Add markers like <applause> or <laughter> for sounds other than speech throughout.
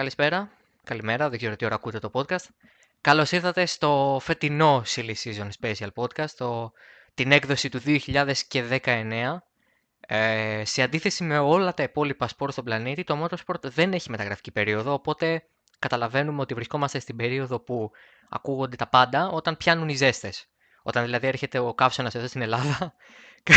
Καλησπέρα. Καλημέρα. Δεν ξέρω τι ώρα ακούτε το podcast. Καλώς ήρθατε στο φετινό Silly Season Special Podcast, το... την έκδοση του 2019. Ε, σε αντίθεση με όλα τα υπόλοιπα σπορ στον πλανήτη, το Motorsport δεν έχει μεταγραφική περίοδο, οπότε καταλαβαίνουμε ότι βρισκόμαστε στην περίοδο που ακούγονται τα πάντα όταν πιάνουν οι ζέστες. Όταν δηλαδή έρχεται ο καύσωνας εδώ στην Ελλάδα, <laughs>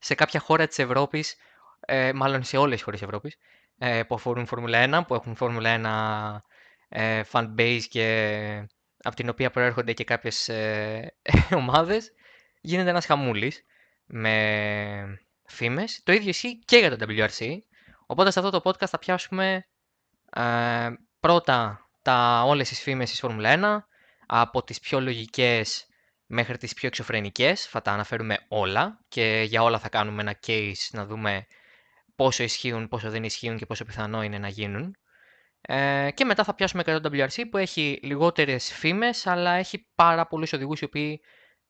σε κάποια χώρα της Ευρώπης, ε, μάλλον σε όλες τις χώρες της Ευρώπης. Ε, που αφορούν Φόρμουλα 1, που έχουν Φόρμουλα 1 ε, fanbase και από την οποία προέρχονται και κάποιες ε, <laughs> ομάδες, γίνεται ένας χαμούλης με φήμες. Το ίδιο ισχύει και για το WRC, οπότε σε αυτό το podcast θα πιάσουμε ε, πρώτα τα, όλες τις φήμες της Φόρμουλα 1, από τις πιο λογικές μέχρι τις πιο εξωφρενικές, θα τα αναφέρουμε όλα και για όλα θα κάνουμε ένα case να δούμε πόσο ισχύουν, πόσο δεν ισχύουν και πόσο πιθανό είναι να γίνουν. Ε, και μετά θα πιάσουμε και το WRC που έχει λιγότερες φήμες, αλλά έχει πάρα πολλούς οδηγούς, οι οποίοι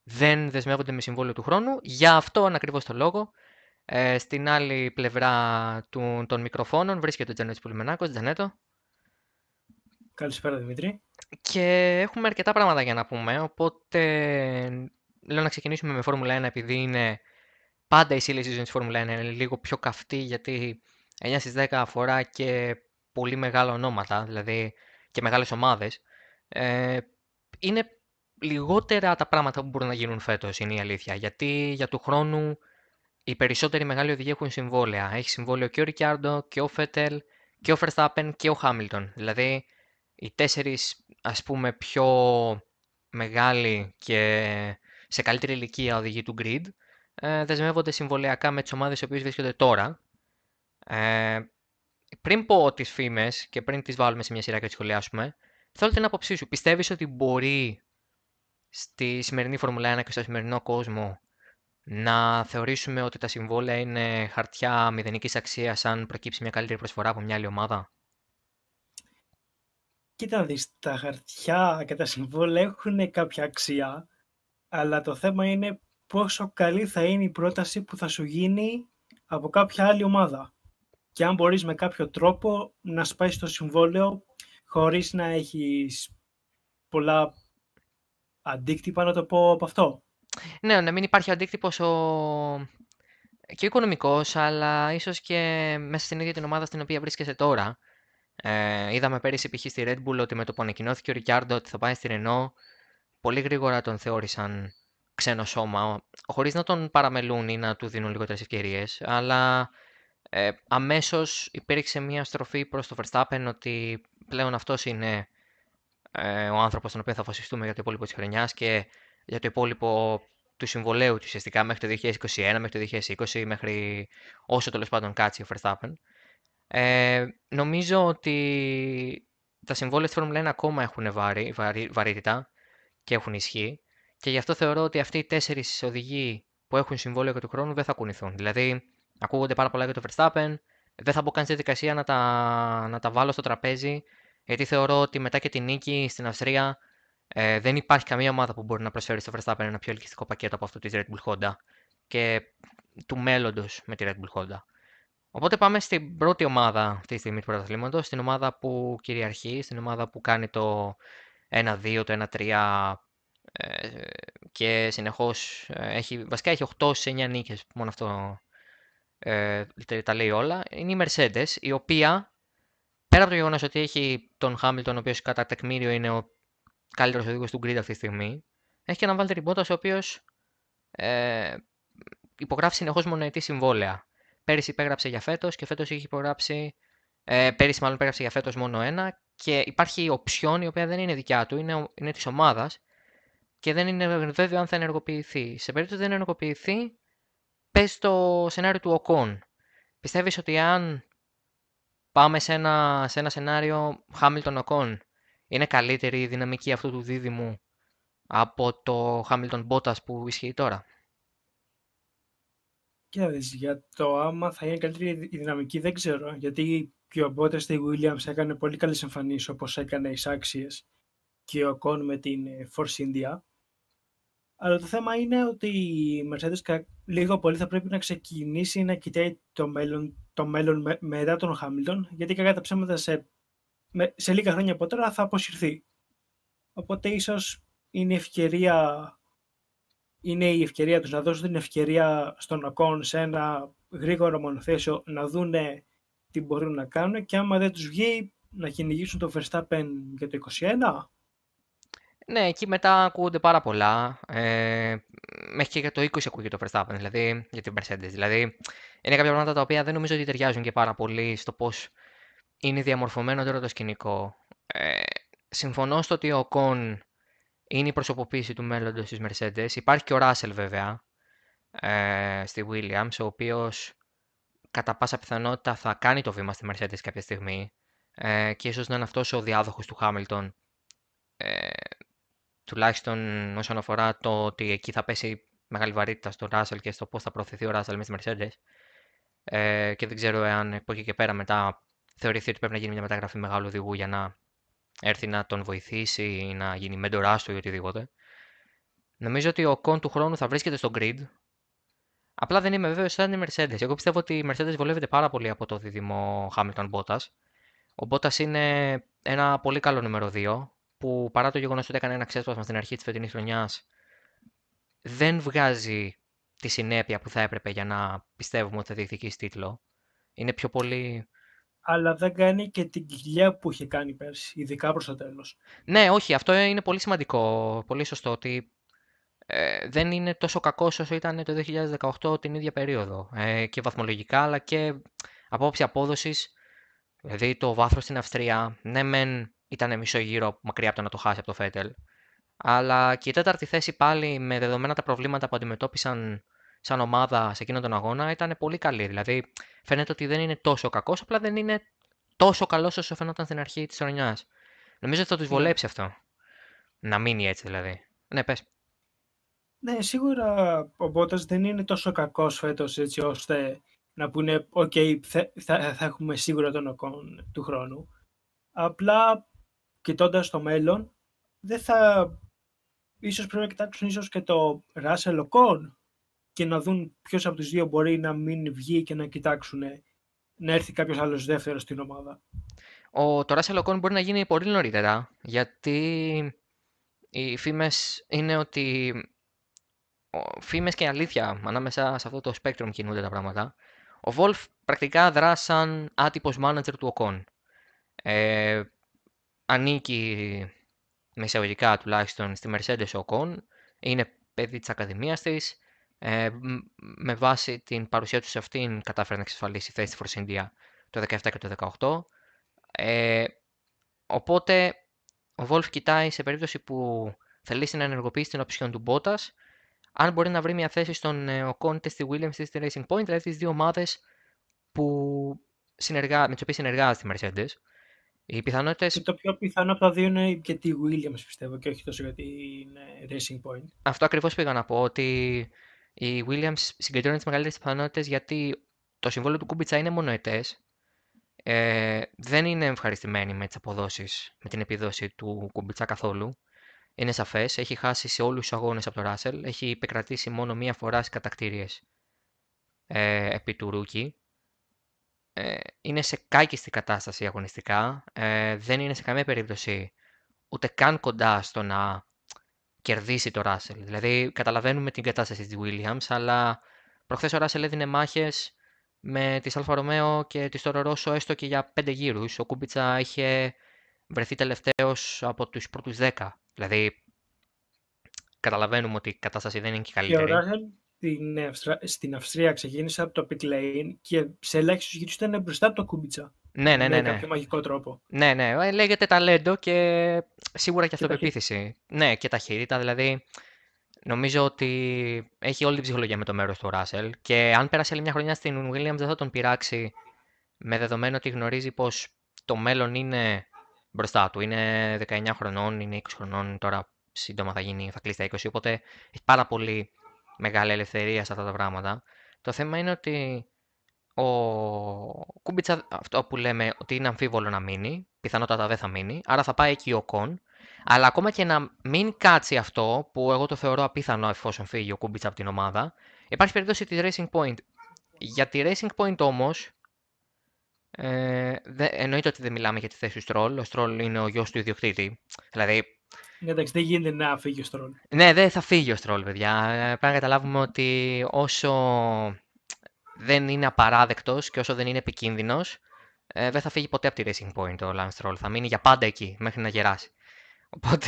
δεν δεσμεύονται με συμβόλαιο του χρόνου. Για αυτόν ακριβώς το λόγο, ε, στην άλλη πλευρά του, των μικροφώνων βρίσκεται ο Τζανέτος Πουλμενάκος. Τζανέτο. Καλησπέρα Δημήτρη. Και έχουμε αρκετά πράγματα για να πούμε, οπότε λέω να ξεκινήσουμε με Φόρμουλα 1 επειδή είναι πάντα η σύλληση τη Formula Φόρμουλα 1 είναι λίγο πιο καυτή γιατί 9 στι 10 αφορά και πολύ μεγάλα ονόματα, δηλαδή και μεγάλες ομάδες Ε, είναι λιγότερα τα πράγματα που μπορούν να γίνουν φέτος είναι η αλήθεια, γιατί για του χρόνου οι περισσότεροι μεγάλοι οδηγοί έχουν συμβόλαια. Έχει συμβόλαιο και ο Ρικιάρντο και ο Φέτελ και ο Φερστάπεν και ο Χάμιλτον. Δηλαδή οι τέσσερις ας πούμε πιο μεγάλοι και σε καλύτερη ηλικία οδηγοί του grid ε, δεσμεύονται συμβολιακά με τις ομάδες οι οποίες βρίσκονται τώρα. Ε, πριν πω τις φήμες και πριν τις βάλουμε σε μια σειρά και τις σχολιάσουμε, θέλω την άποψή σου. Πιστεύεις ότι μπορεί στη σημερινή Φορμουλά 1 και στο σημερινό κόσμο να θεωρήσουμε ότι τα συμβόλαια είναι χαρτιά μηδενικής αξίας αν προκύψει μια καλύτερη προσφορά από μια άλλη ομάδα. Κοίτα δεις, τα χαρτιά και τα συμβόλαια έχουν κάποια αξία, αλλά το θέμα είναι πόσο καλή θα είναι η πρόταση που θα σου γίνει από κάποια άλλη ομάδα και αν μπορείς με κάποιο τρόπο να σπάσεις το συμβόλαιο χωρίς να έχεις πολλά αντίκτυπα, να το πω από αυτό. Ναι, να μην υπάρχει αντίκτυπο ο... και οικονομικός, αλλά ίσως και μέσα στην ίδια την ομάδα στην οποία βρίσκεσαι τώρα. Ε, είδαμε πέρυσι π.χ. στη Red Bull ότι με το που ανακοινώθηκε ο Ρικιάρντο ότι θα πάει στη Renault, πολύ γρήγορα τον θεώρησαν ξένο σώμα, χωρίς να τον παραμελούν ή να του δίνουν λιγότερες ευκαιρίες, αλλά ε, αμέσως υπήρξε μια στροφή προς το Verstappen ότι πλέον αυτός είναι ε, ο άνθρωπος στον οποίο θα βασιστούμε για το υπόλοιπο της χρονιάς και για το υπόλοιπο του συμβολέου του ουσιαστικά μέχρι το 2021, μέχρι το 2020, μέχρι όσο τέλος πάντων κάτσει ο Verstappen. Ε, νομίζω ότι τα συμβόλαια στη Φόρμουλα 1 ακόμα έχουν βαρύ, βαρύ, βαρύτητα και έχουν ισχύ. Και γι' αυτό θεωρώ ότι αυτοί οι τέσσερις οδηγοί που έχουν συμβόλαιο και του χρόνου δεν θα κουνηθούν. Δηλαδή, ακούγονται πάρα πολλά για το Verstappen. Δεν θα μπω καν στη διαδικασία να τα, να τα βάλω στο τραπέζι, γιατί θεωρώ ότι μετά και τη νίκη στην Αυστρία ε, δεν υπάρχει καμία ομάδα που μπορεί να προσφέρει στο Verstappen ένα πιο ελκυστικό πακέτο από αυτό της Red Bull Honda και του μέλλοντος με τη Red Bull Honda. Οπότε πάμε στην πρώτη ομάδα αυτή τη στιγμή του πρωταθλήματος, στην ομάδα που κυριαρχεί, στην ομάδα που κάνει το 1-2, το 1-3 ε, και συνεχώς ε, έχει, βασικά έχει 8 σε 9 νίκες, μόνο αυτό ε, τα λέει όλα, είναι η Mercedes, η οποία πέρα από το γεγονός ότι έχει τον Hamilton, ο οποίος κατά τεκμήριο είναι ο καλύτερος οδηγός του grid αυτή τη στιγμή, έχει και έναν Valtteri Bottas, ο οποίος ε, υπογράφει συνεχώς μονοετή συμβόλαια. Πέρυσι υπέγραψε για φέτος και φέτος έχει υπογράψει, ε, πέρυσι μάλλον υπέγραψε για φέτος μόνο ένα και υπάρχει οψιόν η οποία δεν είναι δικιά του, είναι, είναι της ομάδας και δεν είναι βέβαιο αν θα ενεργοποιηθεί. Σε περίπτωση δεν ενεργοποιηθεί, πες το σενάριο του ΟΚΟΝ. Πιστεύεις ότι αν πάμε σε ένα, σε ένα σενάριο Χάμιλτον ΟΚΟΝ, είναι καλύτερη η δυναμική αυτού του δίδυμου από το Χάμιλτον Bottas που ισχύει τώρα. Κοίταξε, για το άμα θα είναι καλύτερη η δυναμική δεν ξέρω, γιατί και ο Bottas στη Williams έκανε πολύ καλές εμφανίσεις όπως έκανε οι Σάξιες και ο Κον με την Force India. Αλλά το θέμα είναι ότι η Mercedes λίγο πολύ θα πρέπει να ξεκινήσει να κοιτάει το μέλλον, το μέλλον με, μετά τον Χάμιλτον, γιατί κακά τα ψέματα σε, σε λίγα χρόνια από τώρα θα αποσυρθεί. Οπότε ίσως είναι η ευκαιρία, είναι η ευκαιρία τους να δώσουν την ευκαιρία στον Οκόν σε ένα γρήγορο μονοθέσιο να δούνε τι μπορούν να κάνουν και άμα δεν τους βγει να κυνηγήσουν το Verstappen για το ναι, εκεί μετά ακούγονται πάρα πολλά. Ε, μέχρι και για το 20 ακούγεται το Verstappen, δηλαδή για την Mercedes. Δηλαδή, είναι κάποια πράγματα τα οποία δεν νομίζω ότι ταιριάζουν και πάρα πολύ στο πώς είναι διαμορφωμένο τώρα το σκηνικό. Ε, συμφωνώ στο ότι ο Κον είναι η προσωποποίηση του μέλλοντος της Mercedes. Υπάρχει και ο Ράσελ βέβαια ε, στη Williams, ο οποίος κατά πάσα πιθανότητα θα κάνει το βήμα στη Mercedes κάποια στιγμή ε, και ίσως να είναι αυτός ο διάδοχος του Χάμιλτον τουλάχιστον όσον αφορά το ότι εκεί θα πέσει μεγάλη βαρύτητα στο Ράσελ και στο πώς θα προωθηθεί ο Ράσελ με τη Mercedes. Ε, και δεν ξέρω εάν από εκεί και πέρα μετά θεωρηθεί ότι πρέπει να γίνει μια μεταγραφή μεγάλου οδηγού για να έρθει να τον βοηθήσει ή να γίνει μέντορά του ή οτιδήποτε. Νομίζω ότι ο κον του χρόνου θα βρίσκεται στο grid. Απλά δεν είμαι βέβαιος σαν η Mercedes. Εγώ πιστεύω ότι η Mercedes βολεύεται πάρα πολύ από το δίδυμο Hamilton Bottas. Ο Bottas είναι ένα πολύ καλό νούμερο που παρά το γεγονός ότι έκανε ένα ξέσπασμα στην αρχή της φετινής χρονιάς, δεν βγάζει τη συνέπεια που θα έπρεπε για να πιστεύουμε ότι θα διεκδικήσει τίτλο. Είναι πιο πολύ... Αλλά δεν κάνει και την κοιλιά που είχε κάνει πέρσι, ειδικά προς το τέλος. Ναι, όχι, αυτό είναι πολύ σημαντικό, πολύ σωστό, ότι ε, δεν είναι τόσο κακός όσο ήταν το 2018 την ίδια περίοδο. Ε, και βαθμολογικά, αλλά και απόψη απόδοσης, Δηλαδή το βάθρο στην Αυστρία, ναι μεν ήταν μισό γύρο μακριά από το να το χάσει από το Φέτελ. Αλλά και η τέταρτη θέση πάλι με δεδομένα τα προβλήματα που αντιμετώπισαν σαν ομάδα σε εκείνον τον αγώνα ήταν πολύ καλή. Δηλαδή φαίνεται ότι δεν είναι τόσο κακός, απλά δεν είναι τόσο καλός όσο φαίνονταν στην αρχή της χρονιάς. Νομίζω ότι θα τους ναι. βολέψει αυτό. Να μείνει έτσι δηλαδή. Ναι, πες. Ναι, σίγουρα ο Μπότας δεν είναι τόσο κακός φέτος έτσι ώστε να πούνε: OK, θα, θα έχουμε σίγουρα τον οκόν του χρόνου. Απλά κοιτώντας το μέλλον, δεν θα... Ίσως πρέπει να κοιτάξουν ίσως και το Russell Ocon και να δουν ποιος από τους δύο μπορεί να μην βγει και να κοιτάξουν να έρθει κάποιος άλλος δεύτερος στην ομάδα. Ο, το Russell Ocon μπορεί να γίνει πολύ νωρίτερα, γιατί οι φήμες είναι ότι φήμες και αλήθεια ανάμεσα σε αυτό το spectrum κινούνται τα πράγματα. Ο Βολφ πρακτικά δρά σαν manager του Οκόν. Ε, ανήκει του τουλάχιστον στη Mercedes Ocon, είναι παιδί της Ακαδημίας της, ε, με βάση την παρουσία τους σε αυτήν κατάφερε να εξασφαλίσει θέση στη Force India το 17 και το 18. Ε, οπότε ο Βόλφ κοιτάει σε περίπτωση που θελήσει να ενεργοποιήσει την οψιόν του Bottas, αν μπορεί να βρει μια θέση στον ε, Ocon είτε στη Williams είτε στη Racing Point, δηλαδή τις δύο ομάδες που με τις συνεργάζεται η Mercedes. Οι Το πιο πιθανό από τα δύο είναι και τη Williams, πιστεύω, και όχι τόσο για είναι Racing Point. Αυτό ακριβώς πήγα να πω, ότι η Williams συγκεντρώνει τις μεγαλύτερες πιθανότητες γιατί το συμβόλαιο του Κούμπιτσα είναι μονοετές. Ε, δεν είναι ευχαριστημένη με τις αποδόσεις, με την επίδοση του Κούμπιτσα καθόλου. Είναι σαφές, έχει χάσει σε όλους τους αγώνες από το Ράσελ. Έχει υπεκρατήσει μόνο μία φορά στις κατακτήριες ε, επί του Ρούκι. Ε, είναι σε κάκιστη κατάσταση αγωνιστικά. Ε, δεν είναι σε καμία περίπτωση ούτε καν κοντά στο να κερδίσει το Ράσελ. Δηλαδή, καταλαβαίνουμε την κατάσταση της Williams, αλλά προχθές ο Ράσελ έδινε μάχες με τη Αλφα Ρωμαίο και τις Τόρο έστω και για πέντε γύρους. Ο Κούμπιτσα είχε βρεθεί τελευταίος από τους πρώτους δέκα. Δηλαδή, καταλαβαίνουμε ότι η κατάσταση δεν είναι και καλύτερη στην, Αυστρία, στην Αυστρία ξεκίνησε από το pit lane και σε ελάχιστους γύρους ήταν μπροστά από το Κούμπιτσα. Ναι, ναι, ναι. Με ναι, ναι. κάποιο μαγικό τρόπο. Ναι, ναι. Ε, λέγεται ταλέντο και σίγουρα και, και αυτοπεποίθηση. Ναι, και ταχύτητα. Δηλαδή, νομίζω ότι έχει όλη την ψυχολογία με το μέρος του Ράσελ. Και αν πέρασε άλλη μια χρονιά στην Williams, δεν θα τον πειράξει με δεδομένο ότι γνωρίζει πως το μέλλον είναι μπροστά του. Είναι 19 χρονών, είναι 20 χρονών, τώρα σύντομα θα, γίνει, θα κλείσει τα 20. Οπότε έχει πάρα πολύ μεγάλη ελευθερία σε αυτά τα πράγματα. Το θέμα είναι ότι ο Κούμπιτσα, αυτό που λέμε ότι είναι αμφίβολο να μείνει, πιθανότατα δεν θα μείνει, άρα θα πάει εκεί ο Κον. Αλλά ακόμα και να μην κάτσει αυτό, που εγώ το θεωρώ απίθανο εφόσον φύγει ο Κούμπιτσα από την ομάδα, υπάρχει περίπτωση της Racing Point. Για τη Racing Point όμως, ε, εννοείται ότι δεν μιλάμε για τη θέση του Στρόλ. Ο Στρόλ είναι ο γιος του ιδιοκτήτη. Δηλαδή, Εντάξει, δεν γίνεται να φύγει ο Στρόλ. Ναι, δεν θα φύγει ο Στρόλ, παιδιά. Πρέπει να καταλάβουμε ότι όσο δεν είναι απαράδεκτος και όσο δεν είναι επικίνδυνος, ε, δεν θα φύγει ποτέ από τη Racing Point ο Lance Θα μείνει για πάντα εκεί, μέχρι να γεράσει. Οπότε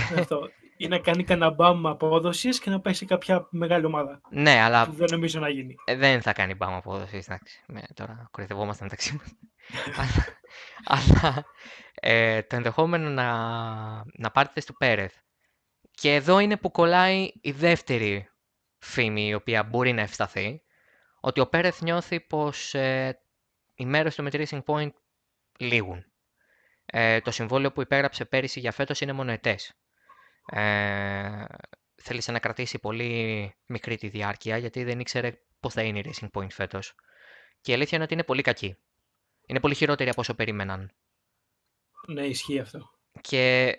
ή να κάνει κανένα μπαμ απόδοσης και να πάει σε κάποια μεγάλη ομάδα. Ναι, αλλά. Που δεν νομίζω να γίνει. Ε, δεν θα κάνει μπαμ απόδοσης, εντάξει. με, τώρα κορυδευόμαστε μεταξύ μας. <laughs> αλλά, ε, το ενδεχόμενο να, να στο Πέρεθ. Και εδώ είναι που κολλάει η δεύτερη φήμη η οποία μπορεί να ευσταθεί. Ότι ο Πέρεθ νιώθει πως ε, οι μέρες του με Point λήγουν. Ε, το συμβόλαιο που υπέγραψε πέρυσι για φέτος είναι μονοετές ε, θέλησε να κρατήσει πολύ μικρή τη διάρκεια, γιατί δεν ήξερε πώ θα είναι η Racing Point φέτος. Και η αλήθεια είναι ότι είναι πολύ κακή. Είναι πολύ χειρότερη από όσο περίμεναν. Ναι, ισχύει αυτό. Και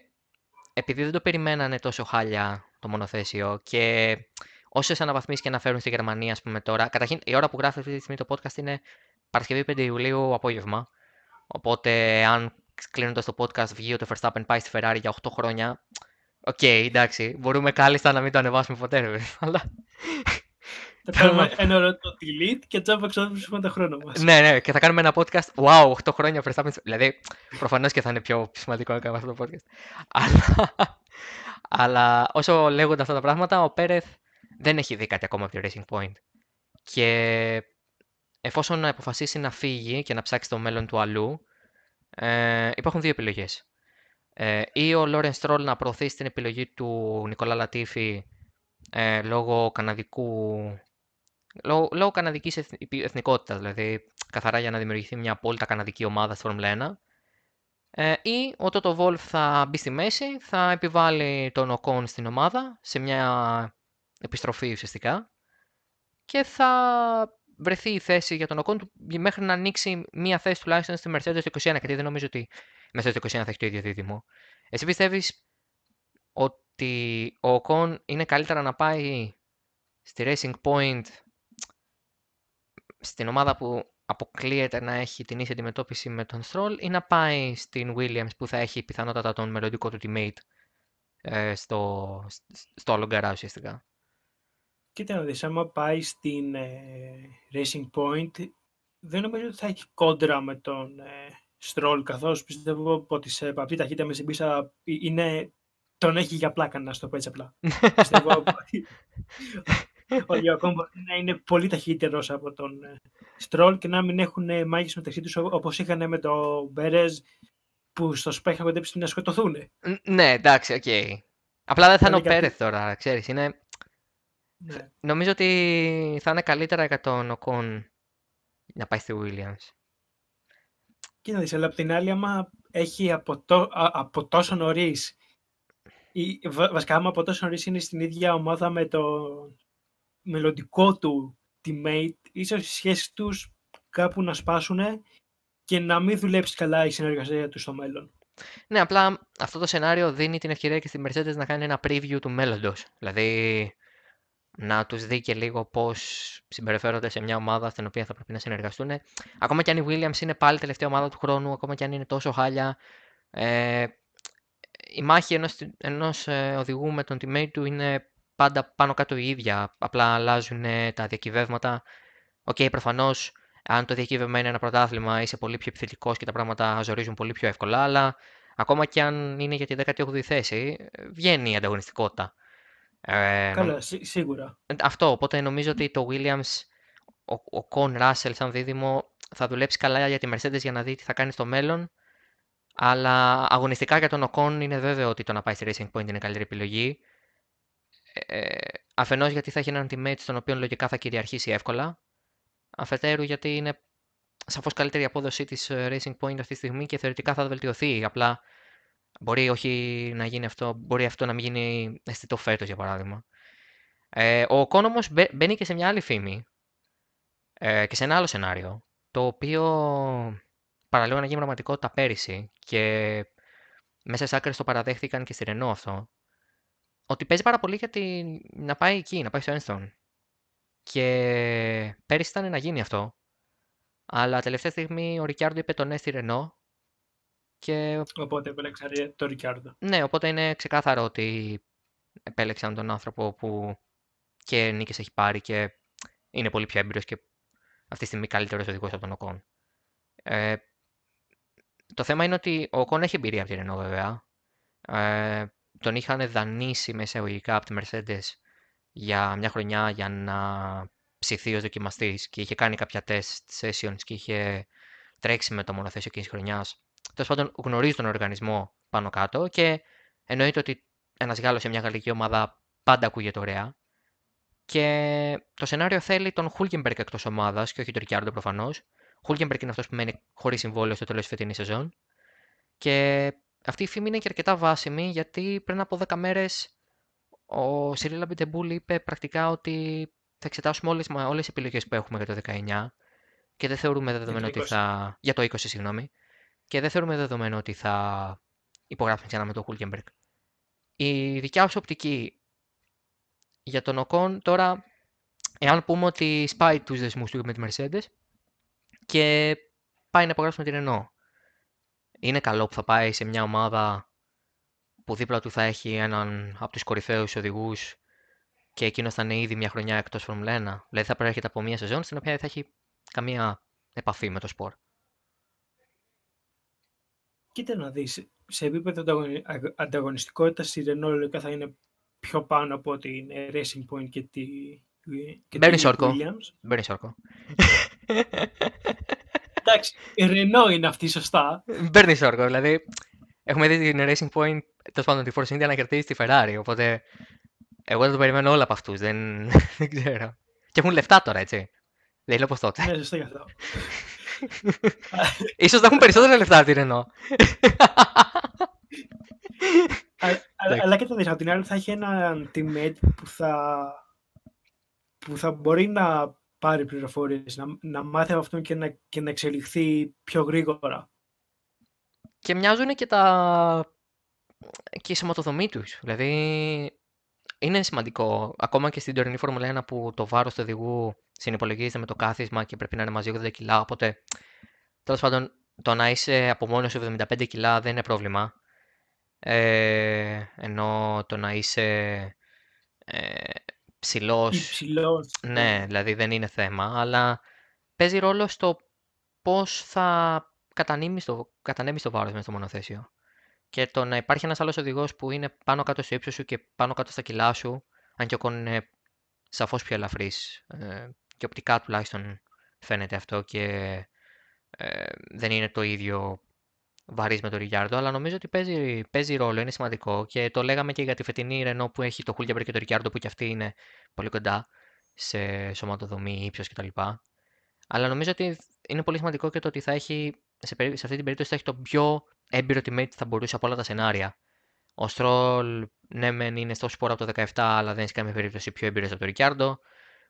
επειδή δεν το περιμένανε τόσο χάλια το μονοθέσιο και όσες αναβαθμίσεις και να φέρουν στη Γερμανία, ας πούμε τώρα. Καταρχήν, η ώρα που γράφει αυτή τη στιγμή το podcast είναι Παρασκευή 5 Ιουλίου απόγευμα. Οπότε, αν κλείνοντας το podcast βγει ότι ο Verstappen πάει στη Ferrari για 8 χρόνια, Οκ, εντάξει. Μπορούμε κάλλιστα να μην το ανεβάσουμε ποτέ, ρε Αλλά... Θα κάνουμε ένα ρωτό delete και έτσι απεξόδευσουμε το χρόνο μας. Ναι, ναι, και θα κάνουμε ένα podcast. Wow, 8 χρόνια Verstappen. Δηλαδή, προφανώς και θα είναι πιο σημαντικό να κάνουμε αυτό το podcast. Αλλά, αλλά όσο λέγονται αυτά τα πράγματα, ο Πέρεθ δεν έχει δει κάτι ακόμα από τη Racing Point. Και εφόσον αποφασίσει να φύγει και να ψάξει το μέλλον του αλλού, ε, υπάρχουν δύο επιλογές ε, ή ο Λόρεν Στρόλ να προωθεί στην επιλογή του Νικόλα Λατίφη ε, λόγω καναδικού λόγω, λόγω καναδικής εθ, εθνικότητας, δηλαδή καθαρά για να δημιουργηθεί μια απόλυτα καναδική ομάδα στη Formula 1. Ε, ή ο Τότο Βόλφ θα μπει στη μέση, θα επιβάλλει τον Οκόν στην ομάδα σε μια επιστροφή ουσιαστικά και θα βρεθεί η θέση για τον Οκόν μέχρι να ανοίξει μία θέση τουλάχιστον στη Mercedes 21, γιατί δεν νομίζω ότι μέσα στο 21 θα έχει το ίδιο δίδυμο. Εσύ πιστεύεις ότι ο Οκόν είναι καλύτερα να πάει στη Racing Point στην ομάδα που αποκλείεται να έχει την ίση αντιμετώπιση με τον Stroll ή να πάει στην Williams που θα έχει πιθανότατα τον μελλοντικό του teammate ε, στο, στο garage ουσιαστικά. Κοίτα να δεις, άμα πάει στην ε, Racing Point δεν νομίζω ότι θα έχει κόντρα με τον ε, Στρόλ, καθώς πιστεύω ότι σε παπτή ταχύτητα με στην πίσα είναι... τον έχει για πλάκα, να στο πω έτσι απλά. <laughs> πιστεύω ότι, ότι να είναι πολύ ταχύτερό από τον ε, Στρόλ και να μην έχουν ε, μάγες μεταξύ τους όπως είχαν με τον Μπέρεζ που στο σπέχα κοντέψει να σκοτωθούν. Ναι, εντάξει, οκ. Απλά δεν θα είναι ο Πέρεθ τώρα, ξέρεις, Είναι... Ναι. Νομίζω ότι θα είναι καλύτερα για τον Οκόν να πάει στη Williams αλλά απ' την άλλη, άμα έχει από, το, από τόσο νωρίς. βασικά, άμα από τόσο νωρίς είναι στην ίδια ομάδα με το μελλοντικό του teammate, ίσως οι σχέσεις τους κάπου να σπάσουν και να μην δουλέψει καλά η συνεργασία τους στο μέλλον. Ναι, απλά αυτό το σενάριο δίνει την ευκαιρία και στη Mercedes να κάνει ένα preview του μέλλοντος. Δηλαδή, να τους δει και λίγο πώς συμπεριφέρονται σε μια ομάδα στην οποία θα πρέπει να συνεργαστούν. Ακόμα και αν η Williams είναι πάλι τελευταία ομάδα του χρόνου, ακόμα και αν είναι τόσο χάλια, ε, η μάχη ενός, ε, οδηγού με τον teammate του είναι πάντα πάνω κάτω η ίδια, απλά αλλάζουν ε, τα διακυβεύματα. Οκ, okay, προφανώς, αν το διακύβευμα είναι ένα πρωτάθλημα, είσαι πολύ πιο επιθετικός και τα πράγματα ζορίζουν πολύ πιο εύκολα, αλλά ακόμα και αν είναι για τη 18η θέση, ε, βγαίνει η ανταγωνιστικότητα. Ε, καλά, σί, σίγουρα. Αυτό, οπότε νομίζω ότι το Williams, ο, ο Con Russell σαν δίδυμο, θα δουλέψει καλά για τη Mercedes για να δει τι θα κάνει στο μέλλον. Αλλά αγωνιστικά για τον Οκόν είναι βέβαιο ότι το να πάει στη Racing Point είναι καλύτερη επιλογή. Ε, ε αφενός γιατί θα έχει έναν teammate στον οποίο λογικά θα κυριαρχήσει εύκολα. Αφετέρου γιατί είναι σαφώς καλύτερη η απόδοσή της ε, Racing Point αυτή τη στιγμή και θεωρητικά θα βελτιωθεί. Απλά Μπορεί όχι να γίνει αυτό, μπορεί αυτό να μην γίνει αισθητό φέτος, για παράδειγμα. Ε, ο Κόν μπαίνει και σε μια άλλη φήμη ε, και σε ένα άλλο σενάριο, το οποίο παραλίγο να γίνει πραγματικότητα πέρυσι και μέσα σε άκρες το παραδέχτηκαν και στη Ρενό αυτό, ότι παίζει πάρα πολύ για να πάει εκεί, να πάει στο Ένστον. Και πέρυσι ήταν να γίνει αυτό, αλλά τελευταία στιγμή ο Ρικιάρντο είπε τον ναι στη Ρενό και... Οπότε επέλεξαν τον Ρικιάρντο. Ναι, οπότε είναι ξεκάθαρο ότι επέλεξαν τον άνθρωπο που και νίκες έχει πάρει και είναι πολύ πιο έμπειρος και αυτή τη στιγμή καλύτερος οδηγός από τον Οκόν. Ε, το θέμα είναι ότι ο Οκόν έχει εμπειρία από τη Ρενό, βέβαια. Ε, τον είχαν δανείσει μέσα εισαγωγικά από τη Mercedes για μια χρονιά για να ψηθεί ως δοκιμαστής και είχε κάνει κάποια test sessions και είχε τρέξει με το μονοθέσιο εκείνης χρονιάς τέλος πάντων γνωρίζει τον οργανισμό πάνω κάτω και εννοείται ότι ένας Γάλλος σε μια γαλλική ομάδα πάντα ακούγεται ωραία. Και το σενάριο θέλει τον Χούλκεμπερκ εκτός ομάδας και όχι τον Ρικιάρντο προφανώ. Χούλκεμπερκ είναι αυτός που μένει χωρίς συμβόλαιο στο τέλος της φετινής σεζόν. Και αυτή η φήμη είναι και αρκετά βάσιμη γιατί πριν από 10 μέρες ο Σιρίλα Μπιντεμπούλ είπε πρακτικά ότι θα εξετάσουμε όλες τις επιλογές που έχουμε για το 19 και δεν θεωρούμε δεδομένο ότι θα... για το 20, συγγνώμη και δεν θεωρούμε δεδομένο ότι θα υπογράψουν ξανά με τον Χούλκεμπεργκ. Η δικιά σου οπτική για τον Οκόν τώρα, εάν πούμε ότι σπάει τους δεσμούς του με τη Mercedes και πάει να υπογράψει με την Renault, Είναι καλό που θα πάει σε μια ομάδα που δίπλα του θα έχει έναν από τους κορυφαίους οδηγούς και εκείνος θα είναι ήδη μια χρονιά εκτός Formula 1. Δηλαδή θα προέρχεται από μια σεζόν στην οποία δεν θα έχει καμία επαφή με το σπορ. Κοίτα να δεις σε επίπεδο ανταγωνιστικότητας, η Renault λογικά θα είναι πιο πάνω από την Racing Point και τη Williams. Μπαίνει σόρκο. Μπαίνει σόρκο. Εντάξει, Renault είναι αυτή σωστά. Μπαίνει σόρκο, δηλαδή έχουμε δει την Racing Point, τέλος πάντων τη Force India να κερδίσει τη Ferrari, οπότε εγώ δεν το περιμένω όλα από αυτούς. δεν, <laughs> δεν ξέρω. Και έχουν λεφτά τώρα, έτσι. Δεν είναι όπως τότε. Ναι, σωστά γι' αυτό. Ίσως να έχουν περισσότερα λεφτά από την Αλλά και το δεις, Από την άλλη θα έχει έναν teammate που θα, που θα μπορεί να πάρει πληροφορίες, να, να μάθει από αυτόν και να, και να εξελιχθεί πιο γρήγορα. Και μοιάζουν και τα και η σωματοδομή τους, Δηλαδή, είναι σημαντικό. Ακόμα και στην τωρινή Φόρμουλα 1 που το βάρος του οδηγού συνυπολογίζεται με το κάθισμα και πρέπει να είναι μαζί 80 κιλά. Οπότε, τέλος πάντων, το να είσαι από μόνος σου 75 κιλά δεν είναι πρόβλημα. Ε, ενώ το να είσαι ε, ψηλός, ναι, ναι, δηλαδή δεν είναι θέμα, αλλά παίζει ρόλο στο πώς θα κατανέμει το, κατανέμεις το βάρος μέσα στο μονοθέσιο. Και το να υπάρχει ένας άλλος οδηγός που είναι πάνω κάτω στο ύψος σου και πάνω κάτω στα κιλά σου, αν και ο Κόν είναι σαφώς πιο ελαφρύς, ε, και οπτικά τουλάχιστον φαίνεται αυτό και ε, δεν είναι το ίδιο βαρύς με τον Ρικάρντο, αλλά νομίζω ότι παίζει, παίζει ρόλο, είναι σημαντικό και το λέγαμε και για τη φετινή Ρενό που έχει το Χούλιαμπερ και τον Ρικάρντο που και αυτή είναι πολύ κοντά σε σωματοδομή, ύψος κτλ. Αλλά νομίζω ότι είναι πολύ σημαντικό και το ότι θα έχει, σε, περί... σε αυτή την περίπτωση θα έχει το πιο έμπειρο teammate θα μπορούσε από όλα τα σενάρια. Ο Στρόλ, ναι, μεν είναι στο σπορ από το 17, αλλά δεν έχει καμία περίπτωση πιο έμπειρος από τον Ρικιάρντο.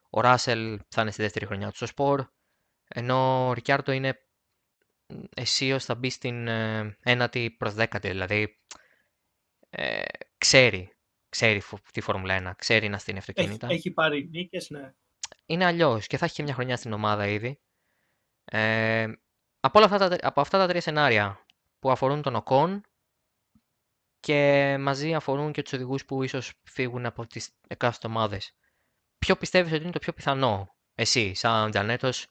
Ο Ράσελ θα είναι στη δεύτερη χρονιά του στο σπορ. Ενώ ο Ρικιάρντο είναι αισίως θα μπει στην ε, ένατη προς δέκατη, δηλαδή ε, ξέρει, ξέρει τη Φόρμουλα 1, ξέρει να στείλει αυτοκίνητα. Έχει, έχει πάρει νίκες, ναι. Είναι αλλιώς και θα έχει και μια χρονιά στην ομάδα ήδη. Ε, από, όλα αυτά τα, από αυτά τα τρία σενάρια, που αφορούν τον ΟΚΟΝ και μαζί αφορούν και τους οδηγούς που ίσως φύγουν από τις εκάστοτε ομάδες. Ποιο πιστεύεις ότι είναι το πιο πιθανό, εσύ, σαν Τζανέτος,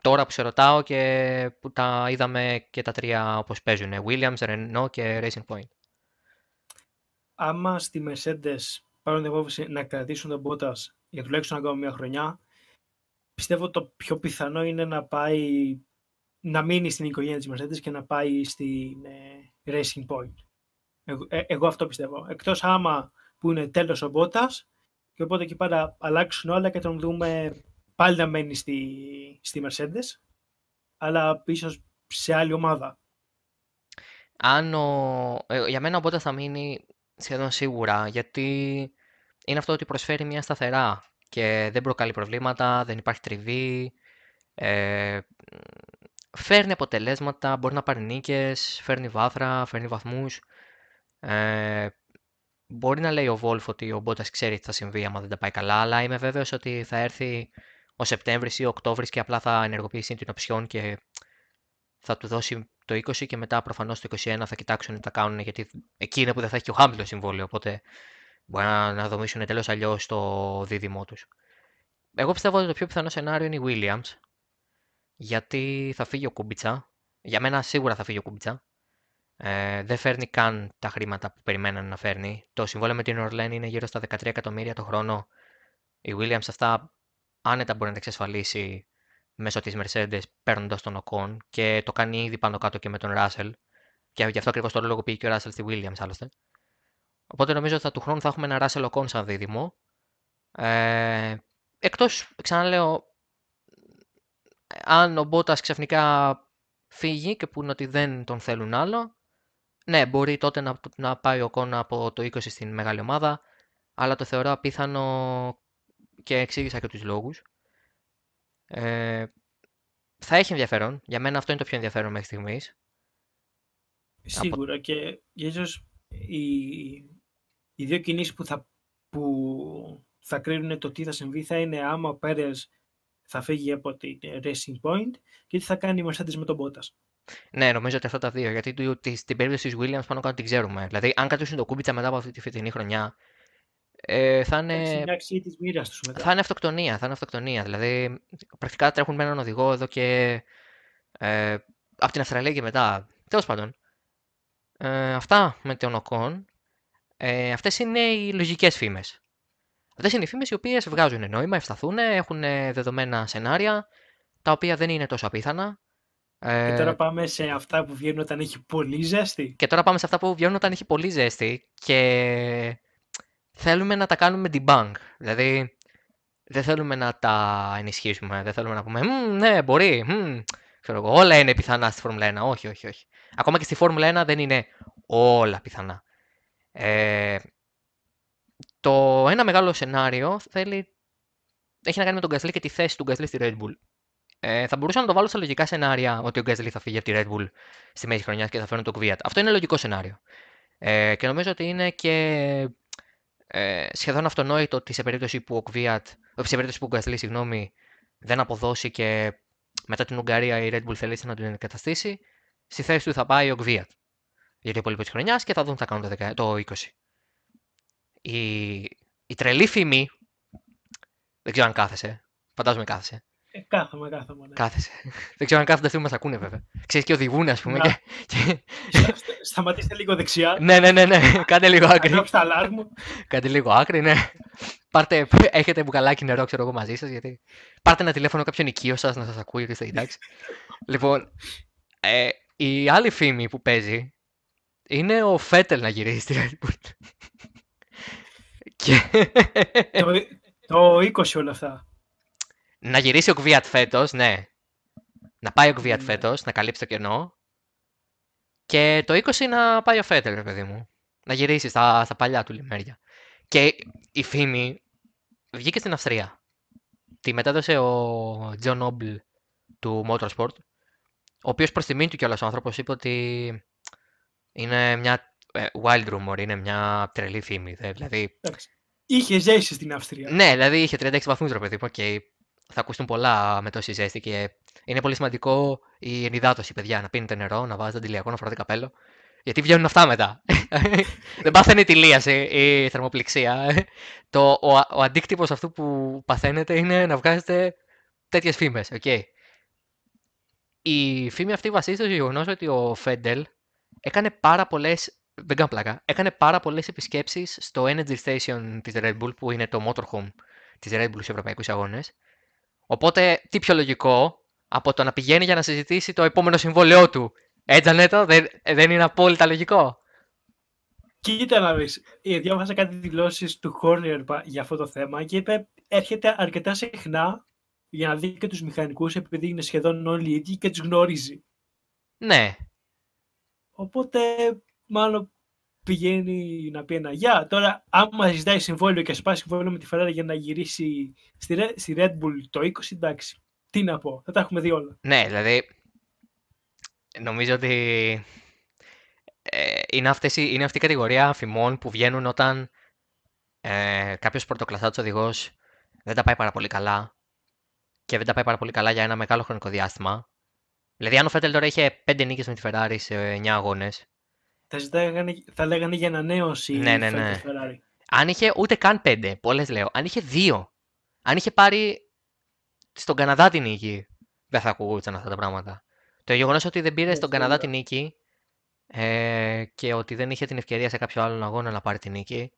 τώρα που σε ρωτάω και που τα είδαμε και τα τρία όπως παίζουν, Williams, Renault και Racing Point. Άμα στη Mercedes πάρουν την απόφαση να κρατήσουν τον Bottas για τουλάχιστον ακόμα μια χρονιά, πιστεύω το πιο πιθανό είναι να πάει να μείνει στην οικογένεια της Mercedes και να πάει στην ε, Racing Point. Ε, εγώ, αυτό πιστεύω. Εκτός άμα που είναι τέλος ο Μπότας και οπότε εκεί Πάρα αλλάξουν όλα και τον δούμε πάλι να μένει στη, στη Mercedes αλλά πίσω σε άλλη ομάδα. Αν ε, Για μένα ο Μπότας θα μείνει σχεδόν σίγουρα γιατί είναι αυτό ότι προσφέρει μια σταθερά και δεν προκαλεί προβλήματα, δεν υπάρχει τριβή, ε, φέρνει αποτελέσματα, μπορεί να πάρει νίκες, φέρνει βάθρα, φέρνει βαθμούς. Ε, μπορεί να λέει ο Βόλφ ότι ο Μπότας ξέρει τι θα συμβεί άμα δεν τα πάει καλά, αλλά είμαι βέβαιος ότι θα έρθει ο Σεπτέμβρης ή ο Οκτώβρης και απλά θα ενεργοποιήσει την οψιόν και θα του δώσει το 20 και μετά προφανώς το 21 θα κοιτάξουν τι θα κάνουν γιατί εκεί είναι που δεν θα έχει ο Χάμπλο συμβόλαιο. Οπότε μπορεί να, να δομήσουν εντελώς αλλιώς το δίδυμό τους. Εγώ πιστεύω ότι το πιο πιθανό σενάριο είναι η Williams γιατί θα φύγει ο Κουμπιτσά. Για μένα σίγουρα θα φύγει ο Κουμπιτσά. Ε, δεν φέρνει καν τα χρήματα που περιμένανε να φέρνει. Το συμβόλαιο με την Ορλέν είναι γύρω στα 13 εκατομμύρια το χρόνο. Η Williams αυτά άνετα μπορεί να τα εξασφαλίσει μέσω της Mercedes παίρνοντας τον Οκόν και το κάνει ήδη πάνω κάτω και με τον Ράσελ. Και γι' αυτό ακριβώς το λόγο πήγε και ο Ράσελ στη Williams άλλωστε. Οπότε νομίζω ότι θα του χρόνου θα έχουμε ένα Ράσελ Οκόν σαν δίδυμο. Ε, Εκτός, ξαναλέω, αν ο Μπότας ξαφνικά φύγει και πούνε ότι δεν τον θέλουν άλλο, ναι, μπορεί τότε να, πάει ο Κόνα από το 20 στην μεγάλη ομάδα, αλλά το θεωρώ απίθανο και εξήγησα και τους λόγους. Ε, θα έχει ενδιαφέρον. Για μένα αυτό είναι το πιο ενδιαφέρον μέχρι στιγμής. Σίγουρα και ίσως οι, οι δύο κινήσεις που θα, που θα κρίνουν το τι θα συμβεί θα είναι άμα ο Πέρες θα φύγει από την ε, Racing Point και τι θα κάνει η Mercedes με τον Bottas. Ναι, νομίζω ότι αυτά τα δύο. Γιατί στην περίπτωση της Williams πάνω κάτω την ξέρουμε. Δηλαδή, αν κρατήσουν το κούμπιτσα μετά από αυτή τη φετινή χρονιά, ε, θα είναι. Της μοίρας τους μετά. Θα είναι αυτοκτονία. Θα είναι αυτοκτονία. Δηλαδή, πρακτικά τρέχουν με έναν οδηγό εδώ και. Ε, από την Αυστραλία και μετά. Τέλος πάντων. Ε, αυτά με τον Οκόν. Ε, Αυτές είναι οι λογικές φήμες. Αυτέ είναι οι φήμες οι οποίες βγάζουν νόημα, ευσταθούν, έχουν δεδομένα σενάρια, τα οποία δεν είναι τόσο απίθανα. Ε, και τώρα πάμε σε αυτά που βγαίνουν όταν έχει πολύ ζέστη. Και τώρα πάμε σε αυτά που βγαίνουν όταν έχει πολύ ζέστη και θέλουμε να τα κάνουμε debunk. Δηλαδή, δεν θέλουμε να τα ενισχύσουμε. Δεν θέλουμε να πούμε, ναι, μπορεί. ξέρω εγώ, όλα είναι πιθανά στη Φόρμουλα 1. Όχι, όχι, όχι. Ακόμα και στη Φόρμουλα 1 δεν είναι όλα πιθανά. Ε, το ένα μεγάλο σενάριο θέλει, έχει να κάνει με τον Γκασλή και τη θέση του Γκασλή στη Red Bull. Ε, θα μπορούσα να το βάλω στα λογικά σενάρια ότι ο Γκασλή θα φύγει από τη Red Bull στη μέση χρονιάς και θα φέρουν το Κβιάτ. Αυτό είναι λογικό σενάριο. Ε, και νομίζω ότι είναι και ε, σχεδόν αυτονόητο ότι σε περίπτωση που ο Κβιάτ, ε, σε περίπτωση που ο Γκασλή, συγγνώμη, δεν αποδώσει και μετά την Ουγγαρία η Red Bull θέλει να τον εγκαταστήσει, στη θέση του θα πάει ο Κβιάτ για το υπόλοιπο χρονιάς και θα δουν τι θα κάνουν το 20 η, η τρελή φήμη. Δεν ξέρω αν κάθεσαι. Φαντάζομαι κάθεσαι. Ε, κάθομαι, κάθομαι. Ναι. Κάθεσαι. <laughs> Δεν ξέρω αν κάθονται αυτοί που μας ακούνε, βέβαια. Ξέρεις και οδηγούν, ας πούμε. Και... Σταματήστε λίγο δεξιά. ναι, ναι, ναι, ναι. Κάντε λίγο άκρη. Κάντε λίγο άκρη, ναι. Πάρτε, έχετε μπουκαλάκι νερό, ξέρω εγώ, μαζί σας. Γιατί... Πάρτε ένα τηλέφωνο κάποιον οικείο σας να σας ακούει και είστε εντάξει. λοιπόν, ε, η άλλη φήμη που παίζει είναι ο Φέτελ να γυρίσει στη Red και... το, <laughs> το 20 όλα αυτά. Να γυρίσει ο Κβιάτ φέτος, ναι. Να πάει ο Κβιάτ ναι, ναι. φέτος, να καλύψει το κενό. Και το 20 να πάει ο Φέτελ, παιδί μου. Να γυρίσει στα, στα παλιά του λιμέρια. Και η φήμη βγήκε στην Αυστρία. Τη μετέδωσε ο Τζον Νόμπλ του Motorsport, ο οποίος προς τιμήν του κιόλας ο άνθρωπος είπε ότι είναι μια ε, wild Rumor είναι μια τρελή φήμη. Δηλαδή... Είχε ζέσει στην Αυστρία. Ναι, δηλαδή είχε 36 βαθμούς ρε παιδί μου. Okay. Θα ακουστούν πολλά με τόση ζέστη και είναι πολύ σημαντικό η ενυδάτωση, παιδιά. Να πίνετε νερό, να βάζετε αντιλιακό, να φοράτε καπέλο. Γιατί βγαίνουν αυτά μετά. <laughs> Δεν πάθαινε η ε, η θερμοπληξία. Το, ο, ο αντίκτυπος αυτού που παθαίνετε είναι να βγάζετε τέτοιες φήμες. Okay. Η φήμη αυτή βασίζεται στο γεγονός ότι ο Φέντελ έκανε πάρα πολλές δεν κάνω πλάκα, έκανε πάρα πολλές επισκέψεις στο Energy Station της Red Bull, που είναι το motorhome της Red Bull στους ευρωπαϊκούς αγώνες. Οπότε, τι πιο λογικό από το να πηγαίνει για να συζητήσει το επόμενο συμβόλαιό του. Έτσι, το, δεν, είναι απόλυτα λογικό. Κοίτα να δεις, ε, διάβασα κάτι δηλώσεις του Χόρνιερ για αυτό το θέμα και είπε έρχεται αρκετά συχνά για να δει και τους μηχανικούς επειδή είναι σχεδόν όλοι οι ίδιοι και τους γνωρίζει. Ναι. Οπότε μάλλον πηγαίνει να πει ένα γεια. Τώρα, άμα ζητάει συμβόλαιο και σπάσει συμβόλαιο με τη Ferrari για να γυρίσει στη, στη Red Bull το 20, εντάξει. Τι να πω, θα τα έχουμε δει όλα. Ναι, δηλαδή, νομίζω ότι ε, είναι, αυτές, είναι αυτή η κατηγορία φημών που βγαίνουν όταν ε, κάποιος πρωτοκλασσάτος οδηγός δεν τα πάει πάρα πολύ καλά και δεν τα πάει πάρα πολύ καλά για ένα μεγάλο χρονικό διάστημα. Δηλαδή, αν ο Φέτελ τώρα είχε 5 νίκες με τη Ferrari σε 9 αγώνες, θα, ζητάγανε, θα λέγανε για ανανέωση ναι, ναι, ναι. Αν είχε ούτε καν πέντε, πολλές λέω. Αν είχε δύο. Αν είχε πάρει στον Καναδά την νίκη, δεν θα ακούγονταν αυτά τα πράγματα. Το γεγονός ότι δεν πήρε ναι, στον Καναδά την νίκη ε, και ότι δεν είχε την ευκαιρία σε κάποιο άλλο αγώνα να πάρει την νίκη